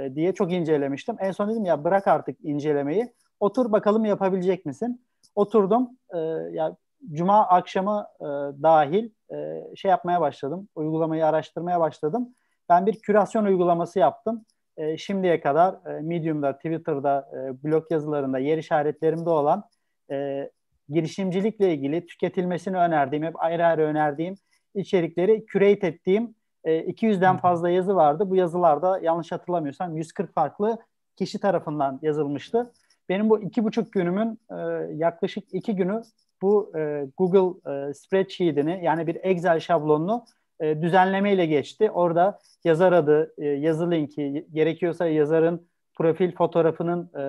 e, diye çok incelemiştim. En son dedim ya bırak artık incelemeyi. Otur bakalım yapabilecek misin? Oturdum. E, ya cuma akşamı e, dahil e, şey yapmaya başladım. Uygulamayı araştırmaya başladım. Ben bir kürasyon uygulaması yaptım. E, şimdiye kadar e, Medium'da, Twitter'da, e, blog yazılarında, yer işaretlerimde olan e, girişimcilikle ilgili tüketilmesini önerdiğim, hep ayrı ayrı önerdiğim içerikleri curate ettiğim e, 200'den fazla yazı vardı. Bu yazılarda yanlış hatırlamıyorsam 140 farklı kişi tarafından yazılmıştı. Benim bu iki buçuk günümün e, yaklaşık iki günü bu e, Google e, Spreadsheet'ini yani bir Excel şablonunu e, düzenlemeyle geçti. Orada yazar adı, e, yazı linki, gerekiyorsa yazarın profil fotoğrafının e,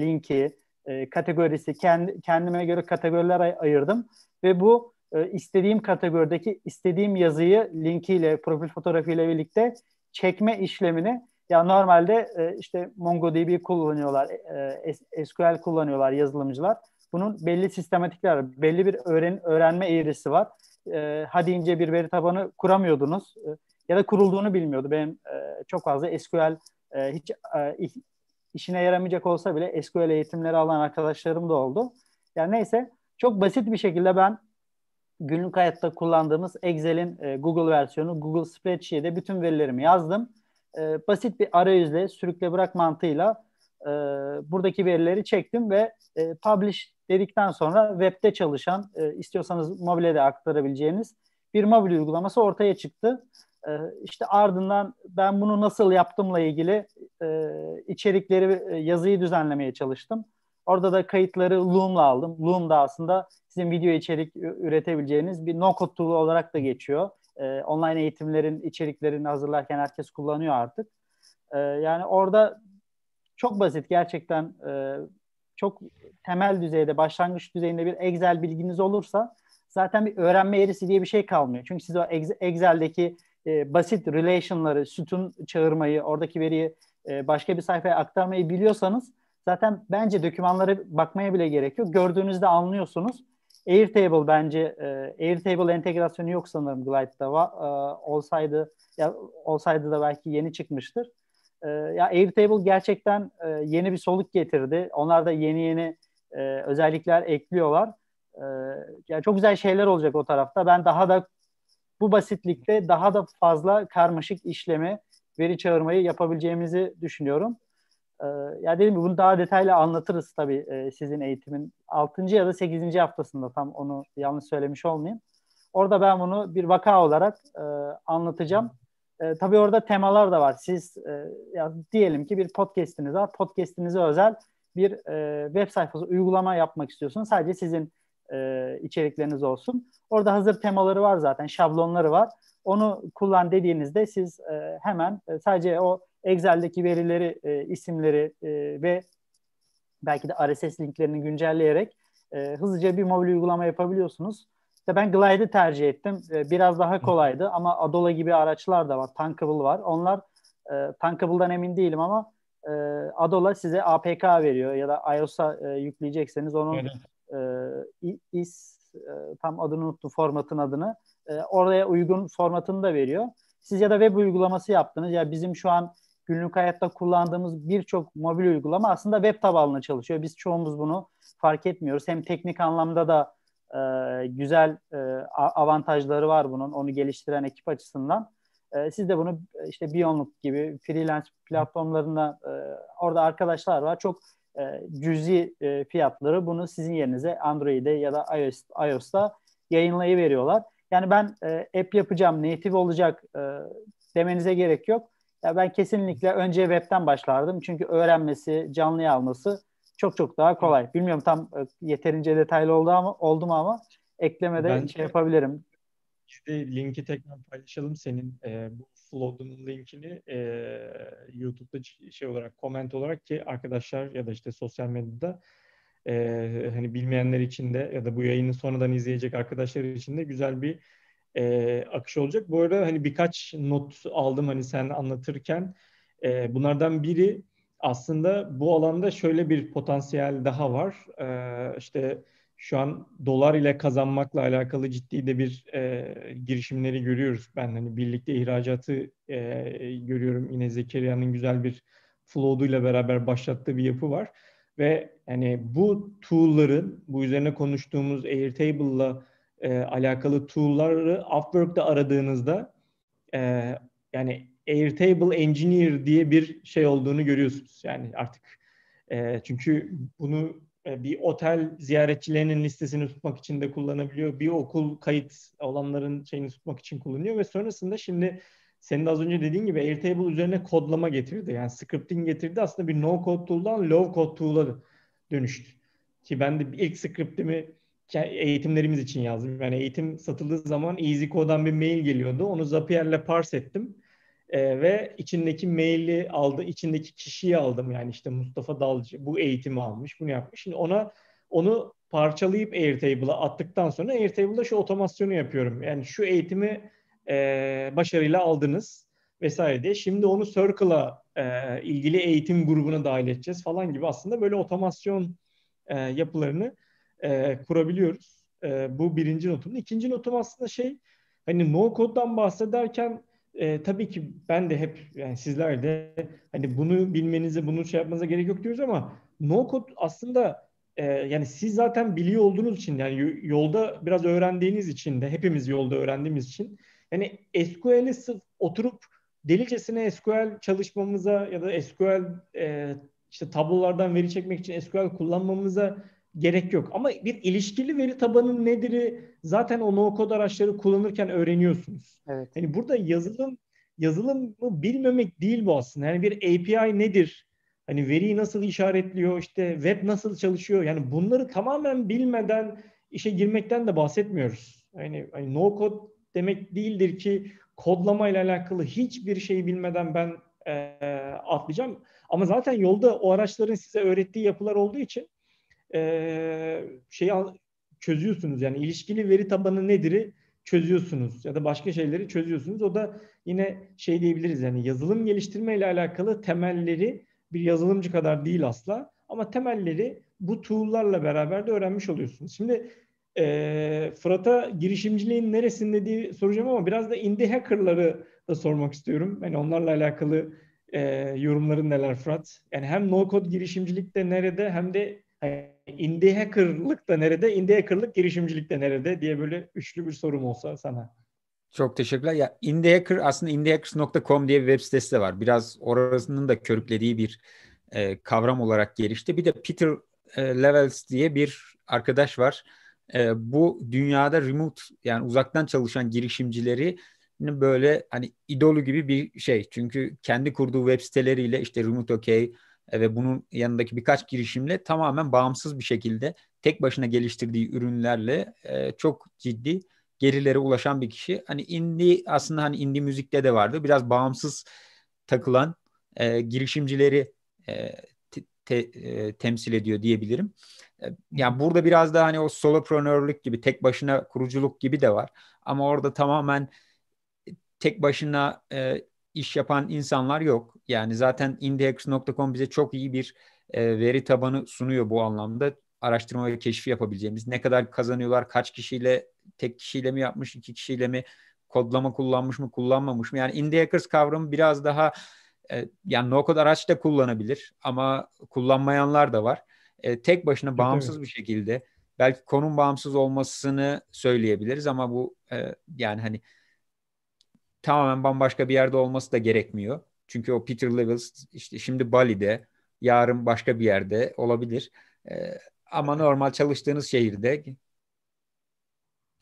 linki, e, kategorisi, kend, kendime göre kategoriler ay- ayırdım ve bu e, istediğim kategorideki istediğim yazıyı linkiyle, profil fotoğrafıyla birlikte çekme işlemini ya normalde e, işte MongoDB kullanıyorlar, e, SQL kullanıyorlar yazılımcılar. Bunun belli sistematikler, belli bir öğren, öğrenme eğrisi var. E, hadi ince bir veri tabanı kuramıyordunuz e, ya da kurulduğunu bilmiyordu. Benim e, çok fazla SQL e, hiç e, işine yaramayacak olsa bile SQL eğitimleri alan arkadaşlarım da oldu. Yani neyse çok basit bir şekilde ben günlük hayatta kullandığımız Excel'in e, Google versiyonu Google Spreadsheet'e bütün verilerimi yazdım. E, basit bir arayüzle sürükle bırak mantığıyla e, buradaki verileri çektim ve e, publish dedikten sonra webde çalışan, e, istiyorsanız mobile de aktarabileceğiniz bir mobil uygulaması ortaya çıktı. E, işte ardından ben bunu nasıl yaptımla ilgili e, içerikleri, e, yazıyı düzenlemeye çalıştım. Orada da kayıtları Loom'la aldım. Loom da aslında sizin video içerik üretebileceğiniz bir no-code tool olarak da geçiyor. E, online eğitimlerin içeriklerini hazırlarken herkes kullanıyor artık. E, yani orada çok basit gerçekten e, çok temel düzeyde, başlangıç düzeyinde bir Excel bilginiz olursa zaten bir öğrenme eğrisi diye bir şey kalmıyor. Çünkü siz o Excel'deki e, basit relation'ları, sütun çağırmayı, oradaki veriyi e, başka bir sayfaya aktarmayı biliyorsanız zaten bence dokümanlara bakmaya bile gerek yok. Gördüğünüzde anlıyorsunuz. Airtable bence e, Airtable entegrasyonu yok sanırım Glide'da. e, olsaydı ya olsaydı da belki yeni çıkmıştır. Ee, ya Airtable gerçekten e, yeni bir soluk getirdi. Onlar da yeni yeni e, özellikler ekliyorlar. E, ee, yani çok güzel şeyler olacak o tarafta. Ben daha da bu basitlikte daha da fazla karmaşık işlemi, veri çağırmayı yapabileceğimizi düşünüyorum. E, ya dedim ki bunu daha detaylı anlatırız tabii e, sizin eğitimin 6. ya da 8. haftasında tam onu yanlış söylemiş olmayayım. Orada ben bunu bir vaka olarak e, anlatacağım. E, tabii orada temalar da var. Siz e, ya diyelim ki bir podcast'iniz var. Podcast'inize özel bir e, web sayfası uygulama yapmak istiyorsunuz. Sadece sizin e, içerikleriniz olsun. Orada hazır temaları var zaten, şablonları var. Onu kullan dediğinizde siz e, hemen e, sadece o Excel'deki verileri, e, isimleri e, ve belki de RSS linklerini güncelleyerek e, hızlıca bir mobil uygulama yapabiliyorsunuz. İşte ben Glide'i tercih ettim. Ee, biraz daha kolaydı ama Adola gibi araçlar da var. Tankable var. Onlar e, Tankable'dan emin değilim ama e, Adola size APK veriyor ya da iOS'a e, yükleyecekseniz onun evet. e, is e, tam adını unuttum formatın adını. E, oraya uygun formatını da veriyor. Siz ya da web uygulaması yaptınız. Ya bizim şu an günlük hayatta kullandığımız birçok mobil uygulama aslında web tabanlı çalışıyor. Biz çoğumuz bunu fark etmiyoruz. Hem teknik anlamda da e, güzel e, avantajları var bunun. Onu geliştiren ekip açısından. E, siz de bunu işte Beyondlook gibi freelance platformlarında e, orada arkadaşlar var. Çok e, cüzi e, fiyatları bunu sizin yerinize Android'e ya da iOS, iOS'ta yayınlayıveriyorlar. Yani ben e, app yapacağım, native olacak e, demenize gerek yok. Ya ben kesinlikle önce webten başlardım. Çünkü öğrenmesi, canlıya alması çok çok daha kolay. Bilmiyorum tam e, yeterince detaylı oldu ama oldu mu ama eklemede ben şey yapabilirim. Biz linki tekrar paylaşalım senin e, bu Flood'un linkini e, YouTube'da şey olarak comment olarak ki arkadaşlar ya da işte sosyal medyada e, hani bilmeyenler için de ya da bu yayını sonradan izleyecek arkadaşlar için de güzel bir e, akış olacak. Bu arada hani birkaç not aldım hani sen anlatırken e, bunlardan biri aslında bu alanda şöyle bir potansiyel daha var. Ee, işte şu an dolar ile kazanmakla alakalı ciddi de bir e, girişimleri görüyoruz. Ben hani birlikte ihracatı e, görüyorum. Yine Zekeriya'nın güzel bir flow'uyla beraber başlattığı bir yapı var. Ve hani bu tool'ların, bu üzerine konuştuğumuz Airtable'la e, alakalı tool'ları Upwork'ta aradığınızda e, yani Airtable Engineer diye bir şey olduğunu görüyorsunuz. Yani artık e, çünkü bunu e, bir otel ziyaretçilerinin listesini tutmak için de kullanabiliyor. Bir okul kayıt olanların şeyini tutmak için kullanıyor ve sonrasında şimdi senin de az önce dediğin gibi Airtable üzerine kodlama getirdi. Yani scripting getirdi. Aslında bir no code tool'dan low code tool'a dönüştü. Ki ben de ilk scriptimi eğitimlerimiz için yazdım. Yani eğitim satıldığı zaman EasyCode'dan bir mail geliyordu. Onu Zapier'le parse ettim e, ve içindeki maili aldı, içindeki kişiyi aldım yani işte Mustafa Dalcı bu eğitimi almış, bunu yapmış. Şimdi ona onu parçalayıp Airtable'a attıktan sonra Airtable'da şu otomasyonu yapıyorum. Yani şu eğitimi e, başarıyla aldınız vesaire diye. Şimdi onu Circle'a e, ilgili eğitim grubuna dahil edeceğiz falan gibi aslında böyle otomasyon e, yapılarını e, kurabiliyoruz. E, bu birinci notum. İkinci notum aslında şey hani no code'dan bahsederken e, tabii ki ben de hep yani sizler de hani bunu bilmenize, bunu şey yapmanıza gerek yok diyoruz ama no code aslında e, yani siz zaten biliyor olduğunuz için yani yolda biraz öğrendiğiniz için de hepimiz yolda öğrendiğimiz için yani SQL'i sırf oturup delicesine SQL çalışmamıza ya da SQL e, işte tablolardan veri çekmek için SQL kullanmamıza gerek yok. Ama bir ilişkili veri tabanının nedir'i zaten o no-code araçları kullanırken öğreniyorsunuz. Evet. Yani burada yazılım yazılımı bilmemek değil bu aslında. Yani bir API nedir? Hani veriyi nasıl işaretliyor? İşte web nasıl çalışıyor? Yani bunları tamamen bilmeden işe girmekten de bahsetmiyoruz. Yani, yani no code demek değildir ki kodlama ile alakalı hiçbir şeyi bilmeden ben e, atlayacağım. Ama zaten yolda o araçların size öğrettiği yapılar olduğu için e, şeyi çözüyorsunuz. Yani ilişkili veri tabanı nedir'i çözüyorsunuz ya da başka şeyleri çözüyorsunuz. O da yine şey diyebiliriz yani yazılım geliştirme ile alakalı temelleri bir yazılımcı kadar değil asla ama temelleri bu tool'larla beraber de öğrenmiş oluyorsunuz. Şimdi e, Fırat'a girişimciliğin neresinde diye soracağım ama biraz da indie hackerları da sormak istiyorum. Yani onlarla alakalı e, yorumların neler Fırat? Yani hem no code girişimcilikte nerede hem de indie hackerlık da nerede, indie hackerlık girişimcilik de nerede diye böyle üçlü bir sorum olsa sana. Çok teşekkürler. Ya indie hacker aslında indiehackers.com diye bir web sitesi de var. Biraz orasının da körüklediği bir e, kavram olarak gelişti. Bir de Peter e, Levels diye bir arkadaş var. E, bu dünyada remote yani uzaktan çalışan girişimcileri böyle hani idolu gibi bir şey. Çünkü kendi kurduğu web siteleriyle işte Remote OK, e, ve bunun yanındaki birkaç girişimle tamamen bağımsız bir şekilde tek başına geliştirdiği ürünlerle e, çok ciddi gerilere ulaşan bir kişi. Hani indie aslında hani indie müzikte de vardı. Biraz bağımsız takılan e, girişimcileri e, te, te, e, temsil ediyor diyebilirim. E, yani burada biraz daha hani o soloprenörlük gibi tek başına kuruculuk gibi de var. Ama orada tamamen tek başına e, iş yapan insanlar yok yani zaten indiex.com bize çok iyi bir e, veri tabanı sunuyor bu anlamda. Araştırma ve keşfi yapabileceğimiz. Ne kadar kazanıyorlar, kaç kişiyle, tek kişiyle mi yapmış, iki kişiyle mi, kodlama kullanmış mı, kullanmamış mı? Yani IndieHackers kavramı biraz daha e, yani no-code araç da kullanabilir ama kullanmayanlar da var. E, tek başına bağımsız bir şekilde belki konum bağımsız olmasını söyleyebiliriz ama bu e, yani hani tamamen bambaşka bir yerde olması da gerekmiyor. Çünkü o Peter Levels işte şimdi Bali'de, yarın başka bir yerde olabilir. E, ama normal çalıştığınız şehirde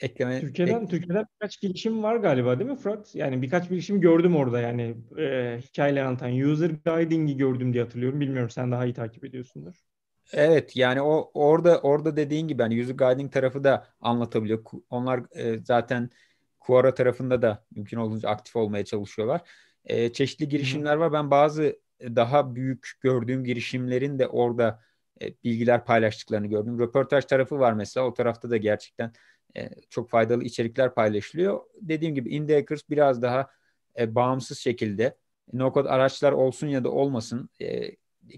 ekleme... Türkiye'den, ek... Türkiye'den birkaç girişim var galiba değil mi Fırat? Yani birkaç girişim gördüm orada yani e, hikayeler anlatan. User Guiding'i gördüm diye hatırlıyorum. Bilmiyorum sen daha iyi takip ediyorsundur. Evet yani o orada orada dediğin gibi yani user guiding tarafı da anlatabiliyor. Onlar e, zaten Quora tarafında da mümkün olduğunca aktif olmaya çalışıyorlar e, çeşitli girişimler var. Ben bazı e, daha büyük gördüğüm girişimlerin de orada e, bilgiler paylaştıklarını gördüm. Röportaj tarafı var mesela. O tarafta da gerçekten e, çok faydalı içerikler paylaşılıyor. Dediğim gibi Indacres biraz daha e, bağımsız şekilde no-code araçlar olsun ya da olmasın e,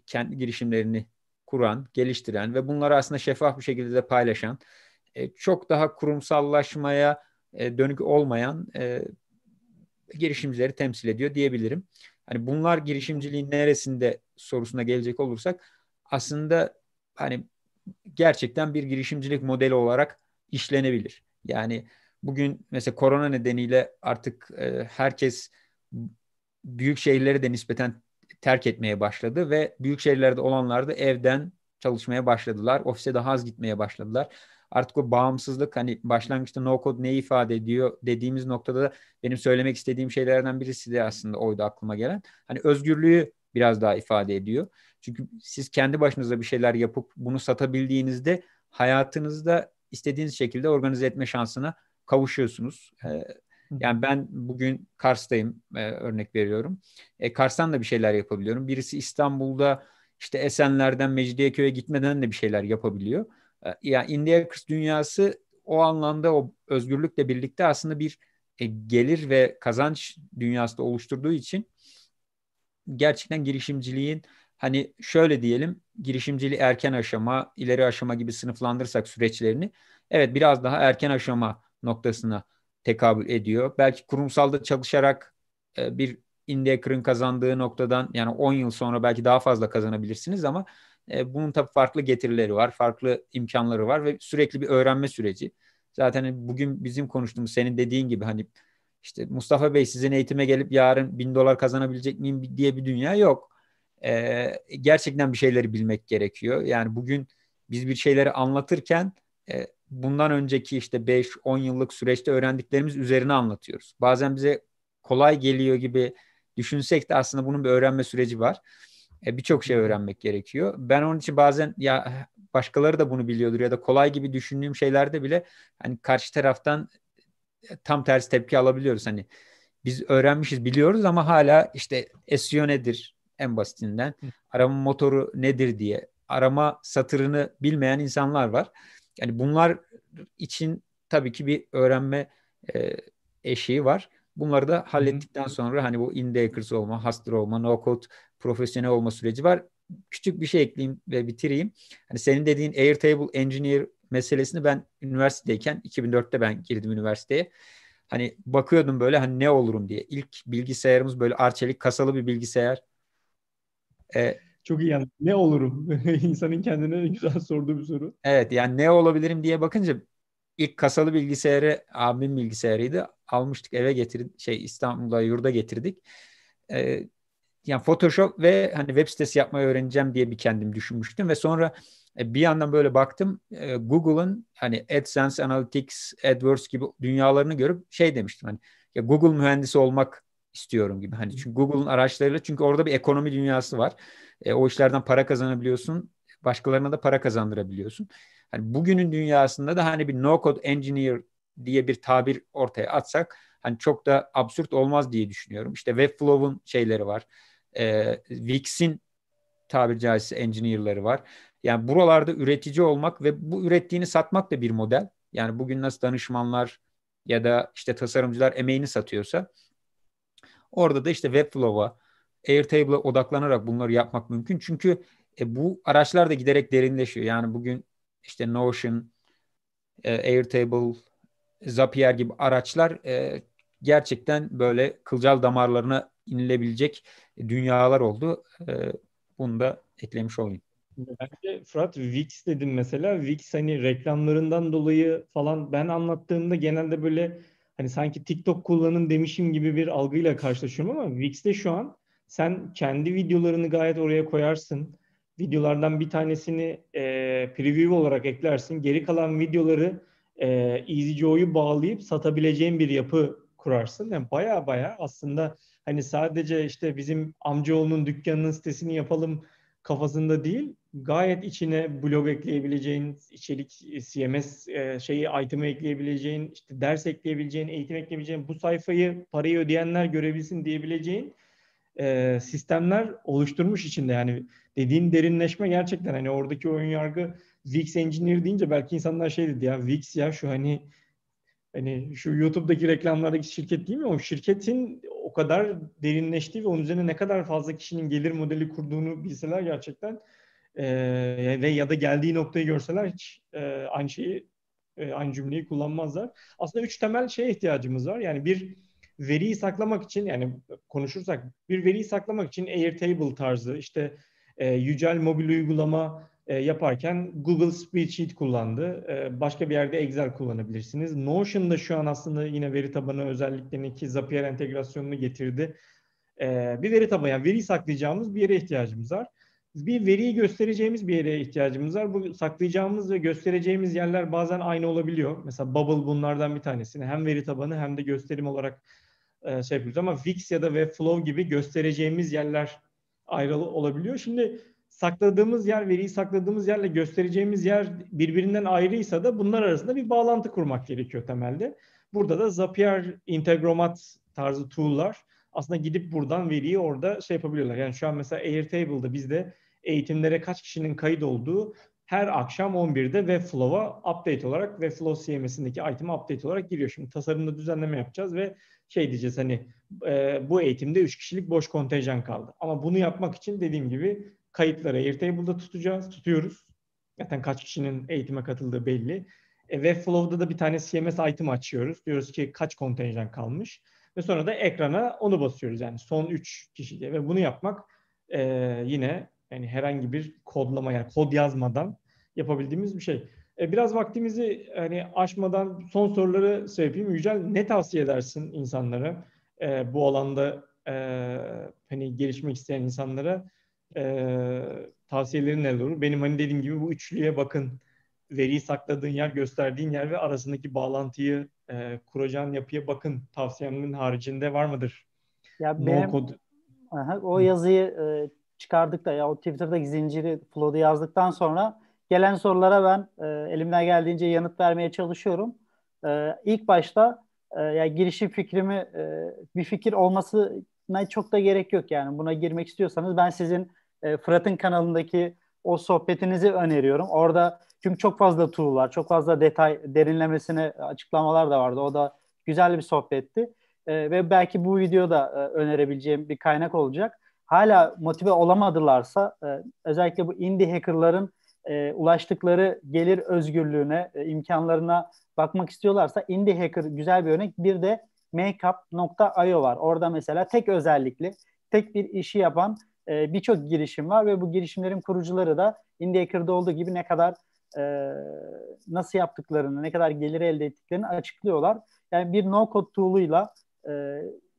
kendi girişimlerini kuran, geliştiren ve bunları aslında şeffaf bir şekilde de paylaşan, e, çok daha kurumsallaşmaya e, dönük olmayan e, girişimcileri temsil ediyor diyebilirim. Hani bunlar girişimciliğin neresinde sorusuna gelecek olursak aslında hani gerçekten bir girişimcilik modeli olarak işlenebilir. Yani bugün mesela korona nedeniyle artık e, herkes büyük şehirleri de nispeten terk etmeye başladı ve büyük şehirlerde olanlar da evden çalışmaya başladılar. Ofise daha az gitmeye başladılar artık o bağımsızlık hani başlangıçta no code ne ifade ediyor dediğimiz noktada da benim söylemek istediğim şeylerden birisi de aslında oydu aklıma gelen. Hani özgürlüğü biraz daha ifade ediyor. Çünkü siz kendi başınıza bir şeyler yapıp bunu satabildiğinizde hayatınızda istediğiniz şekilde organize etme şansına kavuşuyorsunuz. Ee, yani ben bugün Kars'tayım e, örnek veriyorum. E, Kars'tan da bir şeyler yapabiliyorum. Birisi İstanbul'da işte Esenler'den Mecidiyeköy'e gitmeden de bir şeyler yapabiliyor. Ee, yani Indiakers dünyası o anlamda o özgürlükle birlikte aslında bir e, gelir ve kazanç dünyası da oluşturduğu için gerçekten girişimciliğin hani şöyle diyelim girişimciliği erken aşama, ileri aşama gibi sınıflandırsak süreçlerini evet biraz daha erken aşama noktasına tekabül ediyor. Belki kurumsalda çalışarak e, bir Indecker'ın kazandığı noktadan yani 10 yıl sonra belki daha fazla kazanabilirsiniz ama e, bunun tabii farklı getirileri var, farklı imkanları var ve sürekli bir öğrenme süreci. Zaten hani bugün bizim konuştuğumuz senin dediğin gibi hani işte Mustafa Bey sizin eğitime gelip yarın bin dolar kazanabilecek miyim diye bir dünya yok. E, gerçekten bir şeyleri bilmek gerekiyor. Yani bugün biz bir şeyleri anlatırken e, bundan önceki işte 5-10 yıllık süreçte öğrendiklerimiz üzerine anlatıyoruz. Bazen bize kolay geliyor gibi düşünsek de aslında bunun bir öğrenme süreci var. E, Birçok şey öğrenmek gerekiyor. Ben onun için bazen ya başkaları da bunu biliyordur ya da kolay gibi düşündüğüm şeylerde bile hani karşı taraftan e, tam tersi tepki alabiliyoruz. Hani biz öğrenmişiz biliyoruz ama hala işte SEO nedir en basitinden arama motoru nedir diye arama satırını bilmeyen insanlar var. Yani bunlar için tabii ki bir öğrenme e, eşiği var. Bunları da hallettikten sonra hani bu Indacres olma, Hustler olma, no code profesyonel olma süreci var. Küçük bir şey ekleyeyim ve bitireyim. Hani senin dediğin Airtable Engineer meselesini ben üniversitedeyken 2004'te ben girdim üniversiteye. Hani bakıyordum böyle hani ne olurum diye. İlk bilgisayarımız böyle arçelik kasalı bir bilgisayar. Ee, çok iyi yani. Ne olurum? İnsanın kendine en güzel sorduğu bir soru. Evet yani ne olabilirim diye bakınca ilk kasalı bilgisayarı abim bilgisayarıydı. Almıştık eve getirdik. Şey İstanbul'a yurda getirdik. Ee, yani Photoshop ve hani web sitesi yapmayı öğreneceğim diye bir kendim düşünmüştüm ve sonra e, bir yandan böyle baktım e, Google'ın hani AdSense Analytics, AdWords gibi dünyalarını görüp şey demiştim hani ya Google mühendisi olmak istiyorum gibi. Hani çünkü Google'ın araçlarıyla çünkü orada bir ekonomi dünyası var. E, o işlerden para kazanabiliyorsun. Başkalarına da para kazandırabiliyorsun. Hani bugünün dünyasında da hani bir no code engineer diye bir tabir ortaya atsak hani çok da absürt olmaz diye düşünüyorum. İşte Webflow'un şeyleri var e, Wix'in tabiri caizse engineer'ları var. Yani buralarda üretici olmak ve bu ürettiğini satmak da bir model. Yani bugün nasıl danışmanlar ya da işte tasarımcılar emeğini satıyorsa orada da işte Webflow'a, Airtable'a odaklanarak bunları yapmak mümkün. Çünkü e, bu araçlar da giderek derinleşiyor. Yani bugün işte Notion, e, Airtable, Zapier gibi araçlar e, gerçekten böyle kılcal damarlarına inilebilecek dünyalar oldu. Ee, bunu da eklemiş olayım. Bence Fırat Wix dedim mesela. Wix hani reklamlarından dolayı falan ben anlattığımda genelde böyle hani sanki TikTok kullanın demişim gibi bir algıyla karşılaşıyorum ama Wix'te şu an sen kendi videolarını gayet oraya koyarsın. Videolardan bir tanesini e, preview olarak eklersin. Geri kalan videoları e, EasyJoy'u bağlayıp satabileceğin bir yapı kurarsın. Yani baya baya aslında hani sadece işte bizim amcaoğlunun dükkanının sitesini yapalım kafasında değil gayet içine blog ekleyebileceğin, içerik, e, CMS e, şeyi, item'ı ekleyebileceğin, işte ders ekleyebileceğin, eğitim ekleyebileceğin, bu sayfayı parayı ödeyenler görebilsin diyebileceğin e, sistemler oluşturmuş içinde. Yani dediğin derinleşme gerçekten hani oradaki oyun yargı Wix Engineer deyince belki insanlar şey dedi ya Wix ya şu hani hani şu YouTube'daki reklamlardaki şirket değil mi? O şirketin kadar derinleşti ve onun üzerine ne kadar fazla kişinin gelir modeli kurduğunu bilseler gerçekten e, ve ya da geldiği noktayı görseler hiç e, aynı şeyi e, aynı cümleyi kullanmazlar. Aslında üç temel şeye ihtiyacımız var. Yani bir veriyi saklamak için yani konuşursak bir veriyi saklamak için Airtable tarzı işte e, yücel mobil uygulama e, yaparken Google Spreadsheet kullandı. E, başka bir yerde Excel kullanabilirsiniz. Notion'da şu an aslında yine veri tabanı özelliklerini ki Zapier entegrasyonunu getirdi. E, bir veri tabanı yani veri saklayacağımız bir yere ihtiyacımız var. Bir veriyi göstereceğimiz bir yere ihtiyacımız var. Bu saklayacağımız ve göstereceğimiz yerler bazen aynı olabiliyor. Mesela Bubble bunlardan bir tanesini. Hem veri tabanı hem de gösterim olarak e, şey yapıyoruz. Ama Wix ya da Webflow gibi göstereceğimiz yerler ayrı olabiliyor. Şimdi sakladığımız yer, veriyi sakladığımız yerle göstereceğimiz yer birbirinden ayrıysa da bunlar arasında bir bağlantı kurmak gerekiyor temelde. Burada da Zapier integromat tarzı tool'lar aslında gidip buradan veriyi orada şey yapabiliyorlar. Yani şu an mesela Airtable'da bizde eğitimlere kaç kişinin kayıt olduğu her akşam 11'de Webflow'a update olarak Webflow CMS'indeki item update olarak giriyor. Şimdi tasarımda düzenleme yapacağız ve şey diyeceğiz hani e, bu eğitimde 3 kişilik boş kontenjan kaldı. Ama bunu yapmak için dediğim gibi kayıtları Airtable'da tutacağız, tutuyoruz. Zaten kaç kişinin eğitime katıldığı belli. E, Webflow'da da bir tane CMS item açıyoruz. Diyoruz ki kaç kontenjan kalmış. Ve sonra da ekrana onu basıyoruz. Yani son 3 kişi diye. Ve bunu yapmak e, yine yani herhangi bir kodlama yani kod yazmadan yapabildiğimiz bir şey. E, biraz vaktimizi hani aşmadan son soruları şey yapayım. Yücel ne tavsiye edersin insanlara? E, bu alanda e, hani gelişmek isteyen insanlara e, tavsiyelerin neler olur? Benim hani dediğim gibi bu üçlüye bakın. Veriyi sakladığın yer, gösterdiğin yer ve arasındaki bağlantıyı e, kuracağın yapıya bakın. Tavsiyemin haricinde var mıdır? Ya no kod... aha, o yazıyı e, çıkardık da ya o Twitter'daki zinciri flow'da yazdıktan sonra gelen sorulara ben e, elimden geldiğince yanıt vermeye çalışıyorum. E, ilk başta e, yani girişim fikrimi e, bir fikir olması buna çok da gerek yok yani. Buna girmek istiyorsanız ben sizin e, Fırat'ın kanalındaki o sohbetinizi öneriyorum. Orada çünkü çok fazla tool var. Çok fazla detay derinlemesine açıklamalar da vardı. O da güzel bir sohbetti. E, ve belki bu videoda e, önerebileceğim bir kaynak olacak. Hala motive olamadılarsa e, özellikle bu indie hackerların e, ulaştıkları gelir özgürlüğüne, e, imkanlarına bakmak istiyorlarsa indie hacker güzel bir örnek. Bir de makeup.io var. Orada mesela tek özellikli, tek bir işi yapan e, birçok girişim var ve bu girişimlerin kurucuları da IndieCar'da olduğu gibi ne kadar e, nasıl yaptıklarını, ne kadar gelir elde ettiklerini açıklıyorlar. Yani bir no-code tool'uyla e,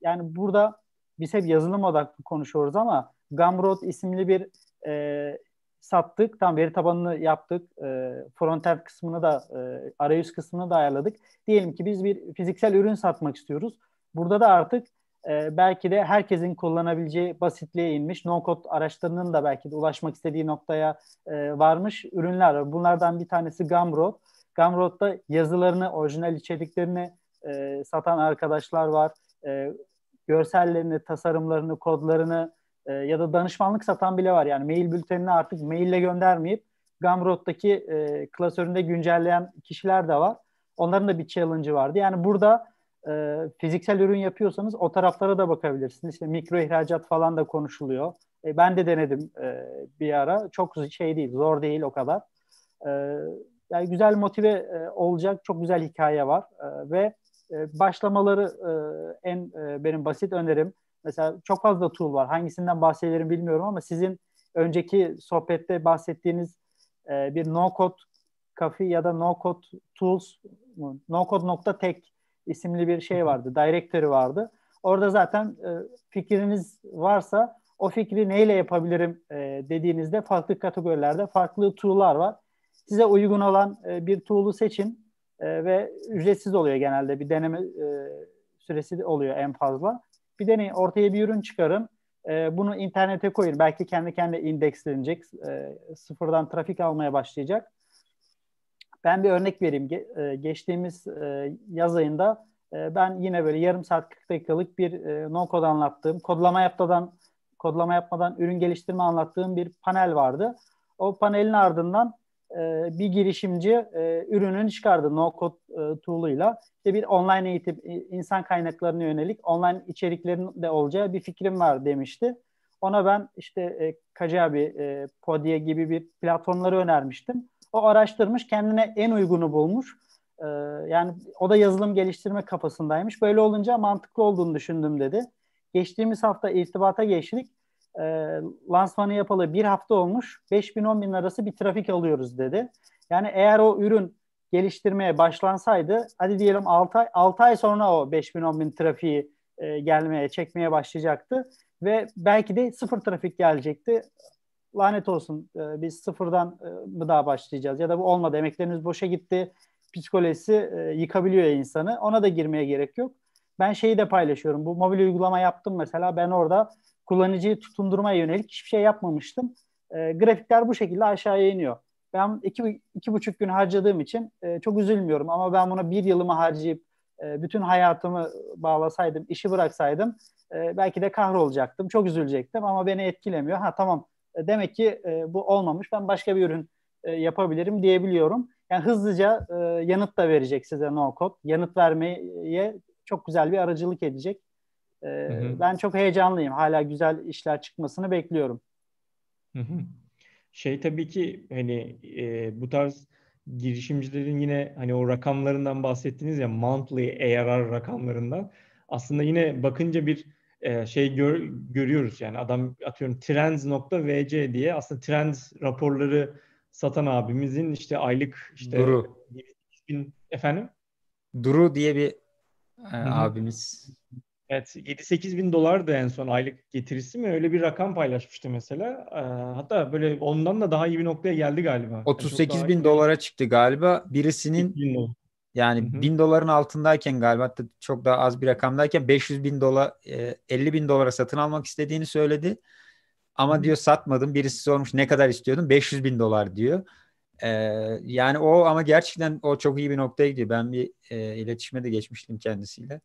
yani burada biz hep yazılım odaklı konuşuyoruz ama Gumroad isimli bir e, sattık. Tam veri tabanını yaptık. E, frontend kısmını da e, arayüz kısmını da ayarladık. Diyelim ki biz bir fiziksel ürün satmak istiyoruz. Burada da artık e, belki de herkesin kullanabileceği basitliğe inmiş. No-code araçlarının da belki de ulaşmak istediği noktaya e, varmış ürünler var. Bunlardan bir tanesi Gumroad. Gumroad'da yazılarını, orijinal içeriklerini e, satan arkadaşlar var. E, görsellerini, tasarımlarını, kodlarını, e, ya da danışmanlık satan bile var. Yani mail bültenini artık maille göndermeyip Gumroad'daki e, klasöründe güncelleyen kişiler de var. Onların da bir challenge'ı vardı. Yani burada e, fiziksel ürün yapıyorsanız o taraflara da bakabilirsiniz. İşte mikro ihracat falan da konuşuluyor. E, ben de denedim e, bir ara. Çok şey değil, zor değil o kadar. E, yani güzel motive e, olacak çok güzel hikaye var e, ve e, başlamaları e, en e, benim basit önerim Mesela çok fazla tool var. Hangisinden bahsederim bilmiyorum ama sizin önceki sohbette bahsettiğiniz e, bir no-code kafi ya da no-code tools no-code.tech isimli bir şey vardı. Directory vardı. Orada zaten e, fikriniz varsa o fikri neyle yapabilirim e, dediğinizde farklı kategorilerde farklı tool'lar var. Size uygun olan e, bir tool'u seçin e, ve ücretsiz oluyor genelde bir deneme e, süresi oluyor en fazla bir deneyin ortaya bir ürün çıkarın. E, bunu internete koyun. Belki kendi kendine indekslenecek. E, sıfırdan trafik almaya başlayacak. Ben bir örnek vereyim. Ge, e, geçtiğimiz e, yaz ayında e, ben yine böyle yarım saat 40 dakikalık bir e, no-code anlattığım, kodlama yapmadan kodlama yapmadan ürün geliştirme anlattığım bir panel vardı. O panelin ardından e, bir girişimci e, ürününü çıkardı no-code e, tool'uyla. İşte bir online eğitim, e, insan kaynaklarına yönelik online içeriklerin de olacağı bir fikrim var demişti. Ona ben işte e, Kaci e, Podia gibi bir platformları önermiştim. O araştırmış, kendine en uygunu bulmuş. yani o da yazılım geliştirme kafasındaymış. Böyle olunca mantıklı olduğunu düşündüm dedi. Geçtiğimiz hafta irtibata geçtik e, lansmanı yapalı bir hafta olmuş 5 bin 10 bin arası bir trafik alıyoruz dedi. Yani eğer o ürün geliştirmeye başlansaydı hadi diyelim 6 ay, 6 ay sonra o 5 bin 10 bin trafiği e, gelmeye çekmeye başlayacaktı ve belki de sıfır trafik gelecekti. Lanet olsun e, biz sıfırdan e, mı daha başlayacağız ya da bu olmadı emekleriniz boşa gitti psikolojisi e, yıkabiliyor insanı ona da girmeye gerek yok. Ben şeyi de paylaşıyorum. Bu mobil uygulama yaptım mesela. Ben orada kullanıcıyı tutundurmaya yönelik hiçbir şey yapmamıştım. E, grafikler bu şekilde aşağıya iniyor. Ben iki, iki buçuk gün harcadığım için e, çok üzülmüyorum ama ben buna bir yılımı harcayıp e, bütün hayatımı bağlasaydım, işi bıraksaydım e, belki de kahrolacaktım, çok üzülecektim ama beni etkilemiyor. Ha tamam e, demek ki e, bu olmamış ben başka bir ürün e, yapabilirim diyebiliyorum. Yani hızlıca e, yanıt da verecek size no code. Yanıt vermeye çok güzel bir aracılık edecek. E, hı hı. Ee, ben çok heyecanlıyım. Hala güzel işler çıkmasını bekliyorum. Hı hı. Şey tabii ki hani e, bu tarz girişimcilerin yine hani o rakamlarından bahsettiniz ya monthly ARR rakamlarından aslında yine bakınca bir e, şey gör, görüyoruz yani adam atıyorum trends.vc diye aslında trends raporları satan abimizin işte aylık işte Duru. Bin, efendim Duru diye bir e, abimiz Evet 7-8 bin dolar da en son aylık getirisi mi? Öyle bir rakam paylaşmıştı mesela. Ee, hatta böyle ondan da daha iyi bir noktaya geldi galiba. 38 yani bin şey- dolara çıktı galiba. Birisinin yani Hı-hı. bin doların altındayken galiba hatta çok daha az bir rakamdayken 500 bin dolar 50 e, bin dolara satın almak istediğini söyledi. Ama Hı-hı. diyor satmadım. Birisi sormuş ne kadar istiyordun? 500 bin dolar diyor. Ee, yani o ama gerçekten o çok iyi bir noktaya gidiyor. Ben bir e, iletişime de geçmiştim kendisiyle.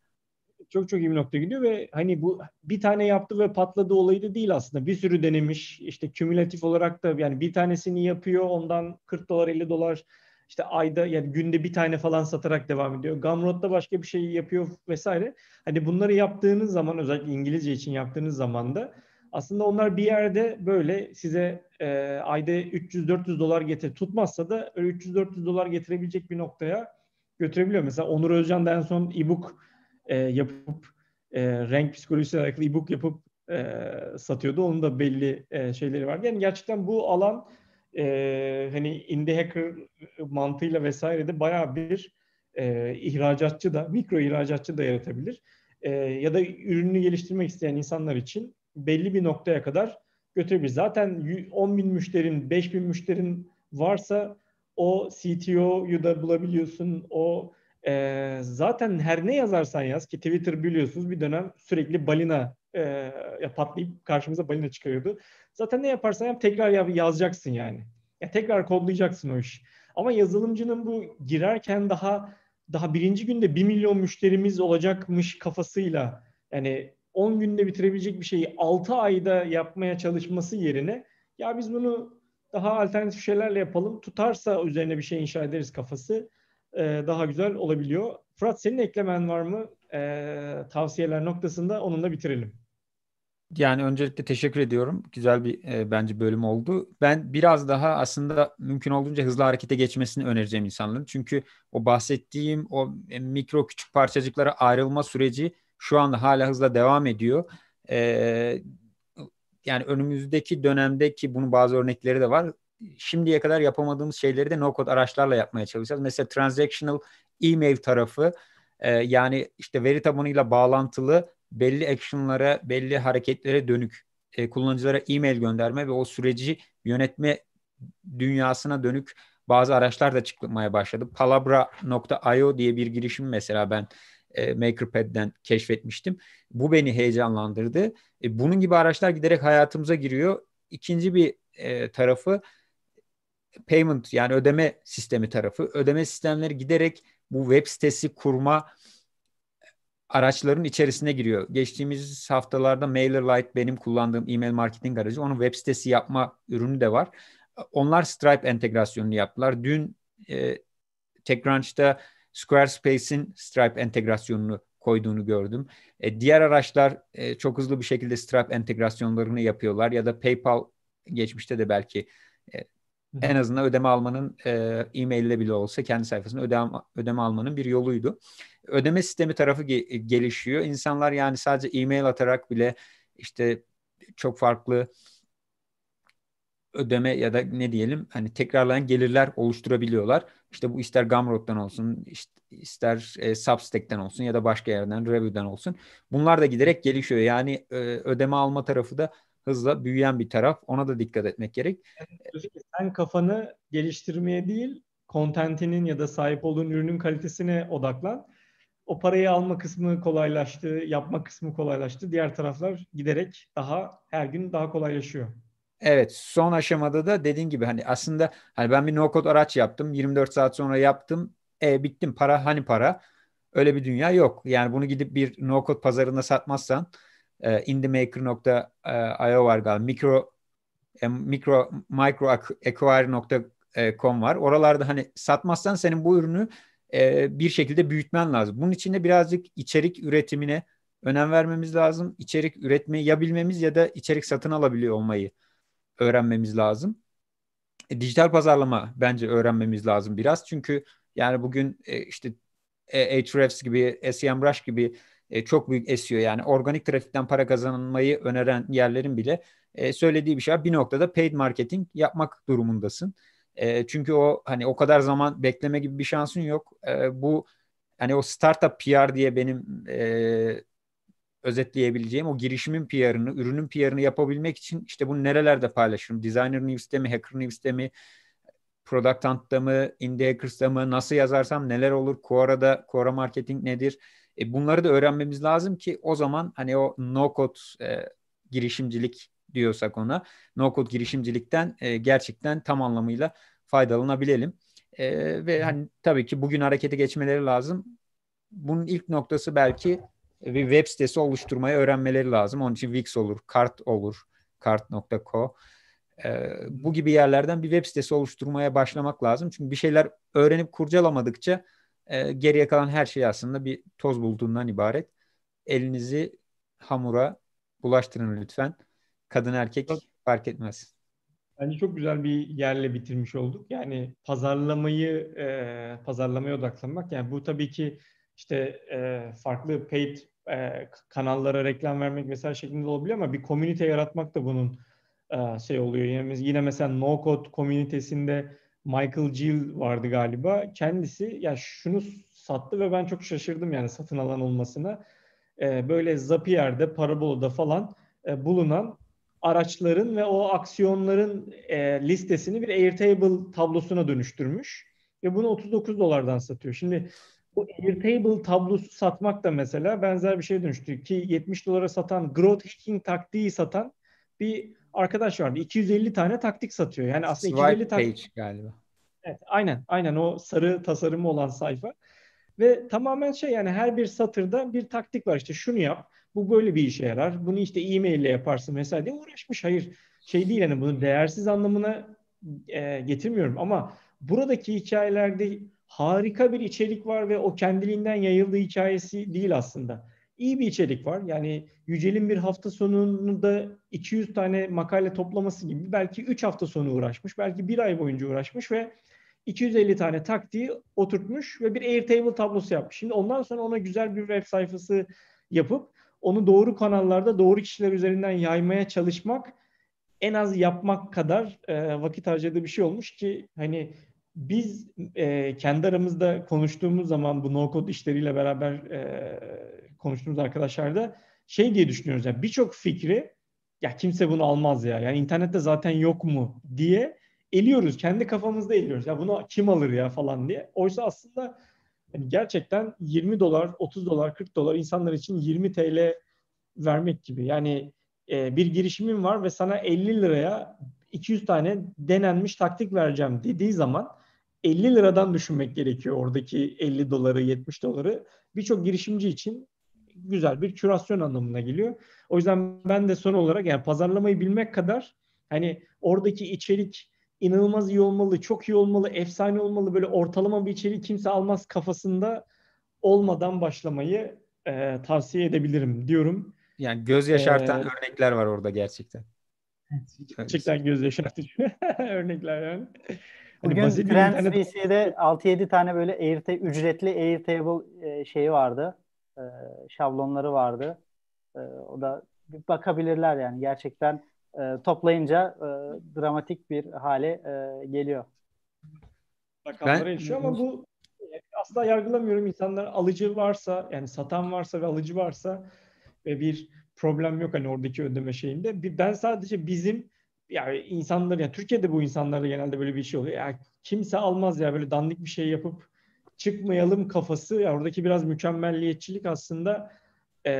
Çok çok iyi bir nokta gidiyor ve hani bu bir tane yaptı ve patladı olayı da değil aslında. Bir sürü denemiş işte kümülatif olarak da yani bir tanesini yapıyor ondan 40 dolar 50 dolar işte ayda yani günde bir tane falan satarak devam ediyor. Gumroad'da başka bir şey yapıyor vesaire. Hani bunları yaptığınız zaman özellikle İngilizce için yaptığınız zaman da aslında onlar bir yerde böyle size e, ayda 300-400 dolar getir tutmazsa da 300-400 dolar getirebilecek bir noktaya götürebiliyor. Mesela Onur Özcan da en son e-book e, yapıp e, renk psikolojisiyle alakalı e-book yapıp e, satıyordu. Onun da belli e, şeyleri vardı. Yani gerçekten bu alan e, hani indie hacker mantığıyla vesaire de bayağı bir e, ihracatçı da, mikro ihracatçı da yaratabilir. E, ya da ürünü geliştirmek isteyen insanlar için belli bir noktaya kadar götürebilir. Zaten 10 bin müşterin, 5 bin müşterin varsa o CTO'yu da bulabiliyorsun, o e, zaten her ne yazarsan yaz ki Twitter biliyorsunuz bir dönem sürekli balina e, patlayıp karşımıza balina çıkıyordu. Zaten ne yaparsan yap tekrar yazacaksın yani. Ya tekrar kodlayacaksın o iş. Ama yazılımcının bu girerken daha daha birinci günde 1 milyon müşterimiz olacakmış kafasıyla yani 10 günde bitirebilecek bir şeyi 6 ayda yapmaya çalışması yerine ya biz bunu daha alternatif şeylerle yapalım tutarsa üzerine bir şey inşa ederiz kafası e, daha güzel olabiliyor. Fırat senin eklemen var mı e, tavsiyeler noktasında onunla bitirelim. Yani öncelikle teşekkür ediyorum. Güzel bir e, bence bölüm oldu. Ben biraz daha aslında mümkün olduğunca hızlı harekete geçmesini önereceğim insanların. Çünkü o bahsettiğim o e, mikro küçük parçacıklara ayrılma süreci şu anda hala hızla devam ediyor. E, yani önümüzdeki dönemdeki bunun bazı örnekleri de var şimdiye kadar yapamadığımız şeyleri de no-code araçlarla yapmaya çalışacağız. Mesela transactional e-mail tarafı e, yani işte veri tabanıyla bağlantılı belli action'lara, belli hareketlere dönük e, kullanıcılara e-mail gönderme ve o süreci yönetme dünyasına dönük bazı araçlar da çıkmaya başladı. Palabra.io diye bir girişim mesela ben e, MakerPad'den keşfetmiştim. Bu beni heyecanlandırdı. E, bunun gibi araçlar giderek hayatımıza giriyor. İkinci bir e, tarafı payment yani ödeme sistemi tarafı. Ödeme sistemleri giderek bu web sitesi kurma araçların içerisine giriyor. Geçtiğimiz haftalarda MailerLite benim kullandığım e-mail marketing aracı. Onun web sitesi yapma ürünü de var. Onlar Stripe entegrasyonunu yaptılar. Dün e, TechCrunch'ta Squarespace'in Stripe entegrasyonunu koyduğunu gördüm. E, diğer araçlar e, çok hızlı bir şekilde Stripe entegrasyonlarını yapıyorlar ya da PayPal geçmişte de belki e, en azından ödeme almanın e, e-mail ile bile olsa kendi sayfasında ödeme, ödeme almanın bir yoluydu. Ödeme sistemi tarafı ge- e, gelişiyor. İnsanlar yani sadece e-mail atarak bile işte çok farklı ödeme ya da ne diyelim hani tekrarlayan gelirler oluşturabiliyorlar. İşte bu ister Gumroad'dan olsun, işte ister e, Substack'ten olsun ya da başka yerden Revue'den olsun. Bunlar da giderek gelişiyor. Yani e, ödeme alma tarafı da hızla büyüyen bir taraf. Ona da dikkat etmek gerek. Sen kafanı geliştirmeye değil, kontentinin ya da sahip olduğun ürünün kalitesine odaklan. O parayı alma kısmı kolaylaştı, yapma kısmı kolaylaştı. Diğer taraflar giderek daha her gün daha kolaylaşıyor. Evet son aşamada da dediğin gibi hani aslında hani ben bir no code araç yaptım 24 saat sonra yaptım e, bittim para hani para öyle bir dünya yok. Yani bunu gidip bir no code pazarında satmazsan ee, e, indiemaker.io var galiba. E, micro, micro, mikro microacquire.com e, var. Oralarda hani satmazsan senin bu ürünü e, bir şekilde büyütmen lazım. Bunun için de birazcık içerik üretimine önem vermemiz lazım. İçerik üretmeyi ya bilmemiz ya da içerik satın alabiliyor olmayı öğrenmemiz lazım. E, dijital pazarlama bence öğrenmemiz lazım biraz. Çünkü yani bugün e, işte e, Ahrefs gibi, SEMrush gibi e, çok büyük esiyor. Yani organik trafikten para kazanmayı öneren yerlerin bile e, söylediği bir şey var. Bir noktada paid marketing yapmak durumundasın. E, çünkü o hani o kadar zaman bekleme gibi bir şansın yok. E, bu hani o startup PR diye benim e, özetleyebileceğim o girişimin PR'ını, ürünün PR'ını yapabilmek için işte bunu nerelerde paylaşırım? Designer News'te mi, Hacker News'te mi, Product Hunt'ta mı, Indie Hackers'ta mı, nasıl yazarsam neler olur, Quora'da, Quora Marketing nedir? E, bunları da öğrenmemiz lazım ki o zaman hani o no-code e, girişimcilik diyorsak ona no-code girişimcilikten e, gerçekten tam anlamıyla faydalanabilelim. E, ve hani tabii ki bugün harekete geçmeleri lazım. Bunun ilk noktası belki bir web sitesi oluşturmayı öğrenmeleri lazım. Onun için Wix olur, Kart olur, kart.co. E, bu gibi yerlerden bir web sitesi oluşturmaya başlamak lazım. Çünkü bir şeyler öğrenip kurcalamadıkça e, geriye kalan her şey aslında bir toz bulduğundan ibaret. Elinizi hamura bulaştırın lütfen. Kadın erkek çok, fark etmez. Bence çok güzel bir yerle bitirmiş olduk. Yani pazarlamayı e, pazarlamaya odaklanmak. Yani bu tabii ki işte e, farklı paid e, kanallara reklam vermek vesaire şeklinde olabiliyor ama bir komünite yaratmak da bunun e, şey oluyor. Yani yine mesela no code komünitesinde Michael Gill vardı galiba. Kendisi ya şunu sattı ve ben çok şaşırdım yani satın alan olmasına. E, böyle Zapier'de, Parabola'da falan e, bulunan araçların ve o aksiyonların e, listesini bir Airtable tablosuna dönüştürmüş. Ve bunu 39 dolardan satıyor. Şimdi bu Airtable tablosu satmak da mesela benzer bir şey dönüştü. Ki 70 dolara satan, growth hacking taktiği satan bir arkadaş var. 250 tane taktik satıyor. Yani aslında Swipe 250 taktik. page galiba. Evet, aynen. Aynen o sarı tasarımı olan sayfa. Ve tamamen şey yani her bir satırda bir taktik var. İşte şunu yap. Bu böyle bir işe yarar. Bunu işte e-mail ile yaparsın mesela diye uğraşmış. Hayır şey değil yani bunu değersiz anlamına e, getirmiyorum ama buradaki hikayelerde harika bir içerik var ve o kendiliğinden yayıldığı hikayesi değil aslında iyi bir içerik var. Yani Yücel'in bir hafta sonunda 200 tane makale toplaması gibi belki 3 hafta sonu uğraşmış, belki bir ay boyunca uğraşmış ve 250 tane taktiği oturtmuş ve bir Airtable tablosu yapmış. Şimdi ondan sonra ona güzel bir web sayfası yapıp onu doğru kanallarda doğru kişiler üzerinden yaymaya çalışmak en az yapmak kadar e, vakit harcadığı bir şey olmuş ki hani biz e, kendi aramızda konuştuğumuz zaman bu no-code işleriyle beraber e, konuştuğumuz arkadaşlarda şey diye düşünüyoruz. Yani birçok fikri ya kimse bunu almaz ya. Yani internette zaten yok mu diye eliyoruz. Kendi kafamızda eliyoruz. Ya bunu kim alır ya falan diye. Oysa aslında yani gerçekten 20 dolar, 30 dolar, 40 dolar insanlar için 20 TL vermek gibi. Yani e, bir girişimin var ve sana 50 liraya 200 tane denenmiş taktik vereceğim dediği zaman 50 liradan düşünmek gerekiyor oradaki 50 doları, 70 doları. Birçok girişimci için güzel bir kürasyon anlamına geliyor. O yüzden ben de son olarak yani pazarlamayı bilmek kadar hani oradaki içerik inanılmaz iyi olmalı, çok iyi olmalı, efsane olmalı böyle ortalama bir içerik kimse almaz kafasında olmadan başlamayı e, tavsiye edebilirim diyorum. Yani göz yaşartan e, ee, örnekler var orada gerçekten. Gerçekten göz yaşartıcı örnekler yani. Hani Bugün hani basit TrendsBC'de internet... 6-7 tane böyle Airta ücretli Airtable e, şeyi vardı. E, şablonları vardı. E, o da bakabilirler yani gerçekten e, toplayınca e, dramatik bir hale e, geliyor. Rakamlara ben... ilişiyor ama bu asla yargılamıyorum. insanlar alıcı varsa yani satan varsa ve alıcı varsa ve bir problem yok hani oradaki ödeme şeyinde. Ben sadece bizim yani insanlar yani Türkiye'de bu insanlarda genelde böyle bir şey oluyor. Yani kimse almaz ya böyle dandik bir şey yapıp çıkmayalım kafası. Yani oradaki biraz mükemmelliyetçilik aslında e,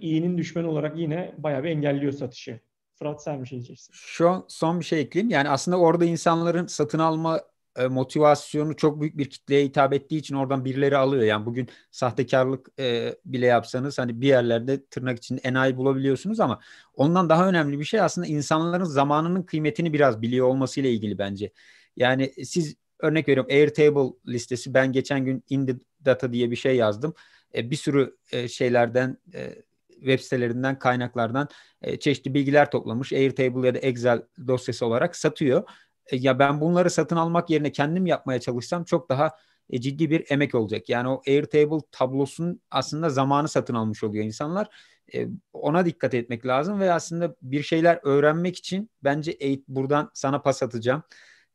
iyinin düşmanı olarak yine bayağı bir engelliyor satışı. Fırat sen bir şey diyeceksin. Şu an son bir şey ekleyeyim. Yani aslında orada insanların satın alma e, motivasyonu çok büyük bir kitleye hitap ettiği için oradan birileri alıyor. Yani bugün sahtekarlık e, bile yapsanız hani bir yerlerde tırnak için enayi bulabiliyorsunuz ama ondan daha önemli bir şey aslında insanların zamanının kıymetini biraz biliyor olmasıyla ilgili bence. Yani siz örnek veriyorum Airtable listesi ben geçen gün Indie Data diye bir şey yazdım. E, bir sürü e, şeylerden e, web sitelerinden kaynaklardan e, çeşitli bilgiler toplamış. Airtable ya da Excel dosyası olarak satıyor. E, ya ben bunları satın almak yerine kendim yapmaya çalışsam çok daha e, ciddi bir emek olacak. Yani o Airtable tablosunun aslında zamanı satın almış oluyor insanlar. E, ona dikkat etmek lazım ve aslında bir şeyler öğrenmek için bence eğit buradan sana pas atacağım.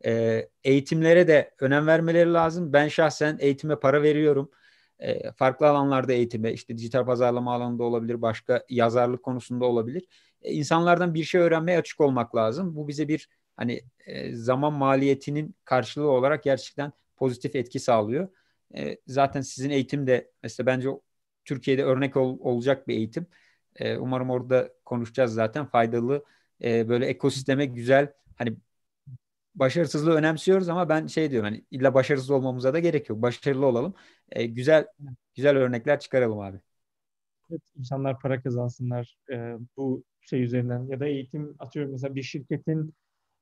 E, eğitimlere de önem vermeleri lazım. Ben şahsen eğitime para veriyorum. E, farklı alanlarda eğitime, işte dijital pazarlama alanında olabilir, başka yazarlık konusunda olabilir. E, insanlardan bir şey öğrenmeye açık olmak lazım. Bu bize bir hani e, zaman maliyetinin karşılığı olarak gerçekten pozitif etki sağlıyor. E, zaten sizin eğitim de mesela bence Türkiye'de örnek ol, olacak bir eğitim. E, umarım orada konuşacağız zaten faydalı böyle ekosisteme güzel hani başarısızlığı önemsiyoruz ama ben şey diyorum hani illa başarısız olmamıza da gerek yok. Başarılı olalım. E, güzel güzel örnekler çıkaralım abi. Evet, insanlar para kazansınlar e, bu şey üzerinden ya da eğitim atıyorum mesela bir şirketin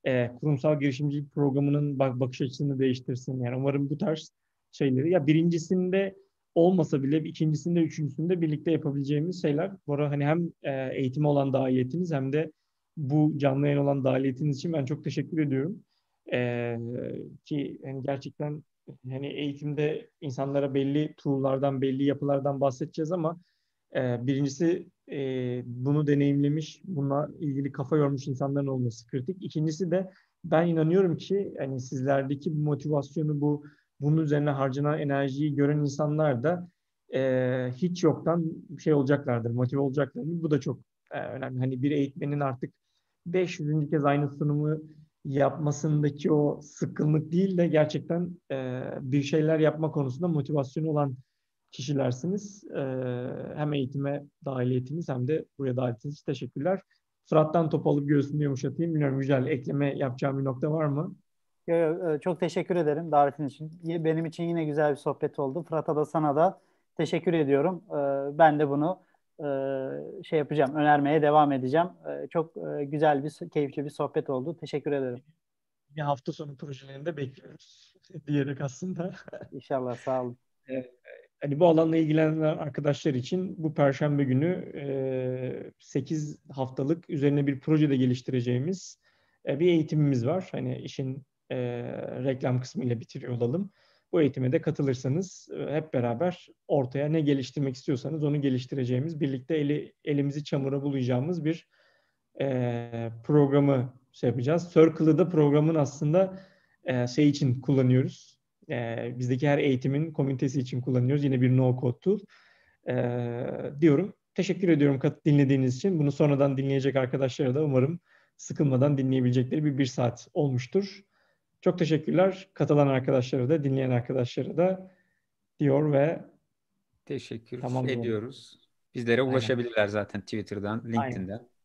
e, kurumsal girişimcilik programının bak bakış açısını değiştirsin. Yani umarım bu tarz şeyleri ya birincisinde olmasa bile ikincisinde, üçüncüsünde birlikte yapabileceğimiz şeyler. Bora hani hem e, eğitime olan dahiliyetiniz hem de bu canlı yayın olan dahiliyetiniz için ben çok teşekkür ediyorum. E, ki hani gerçekten hani eğitimde insanlara belli tool'lardan, belli yapılardan bahsedeceğiz ama ee, birincisi e, bunu deneyimlemiş, bununla ilgili kafa yormuş insanların olması kritik. İkincisi de ben inanıyorum ki hani sizlerdeki bu motivasyonu, bu bunun üzerine harcanan enerjiyi gören insanlar da e, hiç yoktan şey olacaklardır, motive olacaklardır. Bu da çok e, önemli. Hani bir eğitmenin artık 500. kez aynı sunumu yapmasındaki o sıkkınlık değil de gerçekten e, bir şeyler yapma konusunda motivasyonu olan kişilersiniz. Ee, hem eğitime dahiliyetiniz hem de buraya dahilisiniz. Teşekkürler. Fırat'tan top alıp göğsünü yumuşatayım. Bilmiyorum güzel ekleme yapacağım bir nokta var mı? Yo, yo, ee, çok teşekkür ederim davetin için. Benim için yine güzel bir sohbet oldu. Fırat'a da sana da teşekkür ediyorum. Ee, ben de bunu e, şey yapacağım, önermeye devam edeceğim. Çok e, güzel bir, keyifli bir sohbet oldu. Teşekkür ederim. Bir hafta sonu projelerinde bekliyoruz diyerek aslında. İnşallah sağ olun hani bu alanla ilgilenen arkadaşlar için bu perşembe günü e, 8 haftalık üzerine bir projede geliştireceğimiz e, bir eğitimimiz var. Hani işin e, reklam kısmıyla bitiriyor olalım. Bu eğitime de katılırsanız e, hep beraber ortaya ne geliştirmek istiyorsanız onu geliştireceğimiz, birlikte eli, elimizi çamura bulayacağımız bir e, programı şey yapacağız. Circle'ı da programın aslında e, şey için kullanıyoruz e, bizdeki her eğitimin komünitesi için kullanıyoruz. Yine bir no-code tool. E, diyorum. Teşekkür ediyorum dinlediğiniz için. Bunu sonradan dinleyecek arkadaşlara da umarım sıkılmadan dinleyebilecekleri bir bir saat olmuştur. Çok teşekkürler katılan arkadaşlara da, dinleyen arkadaşlara da diyor ve teşekkür tamam ediyoruz. Bizlere ulaşabilirler Aynen. zaten Twitter'dan, LinkedIn'den. Aynen.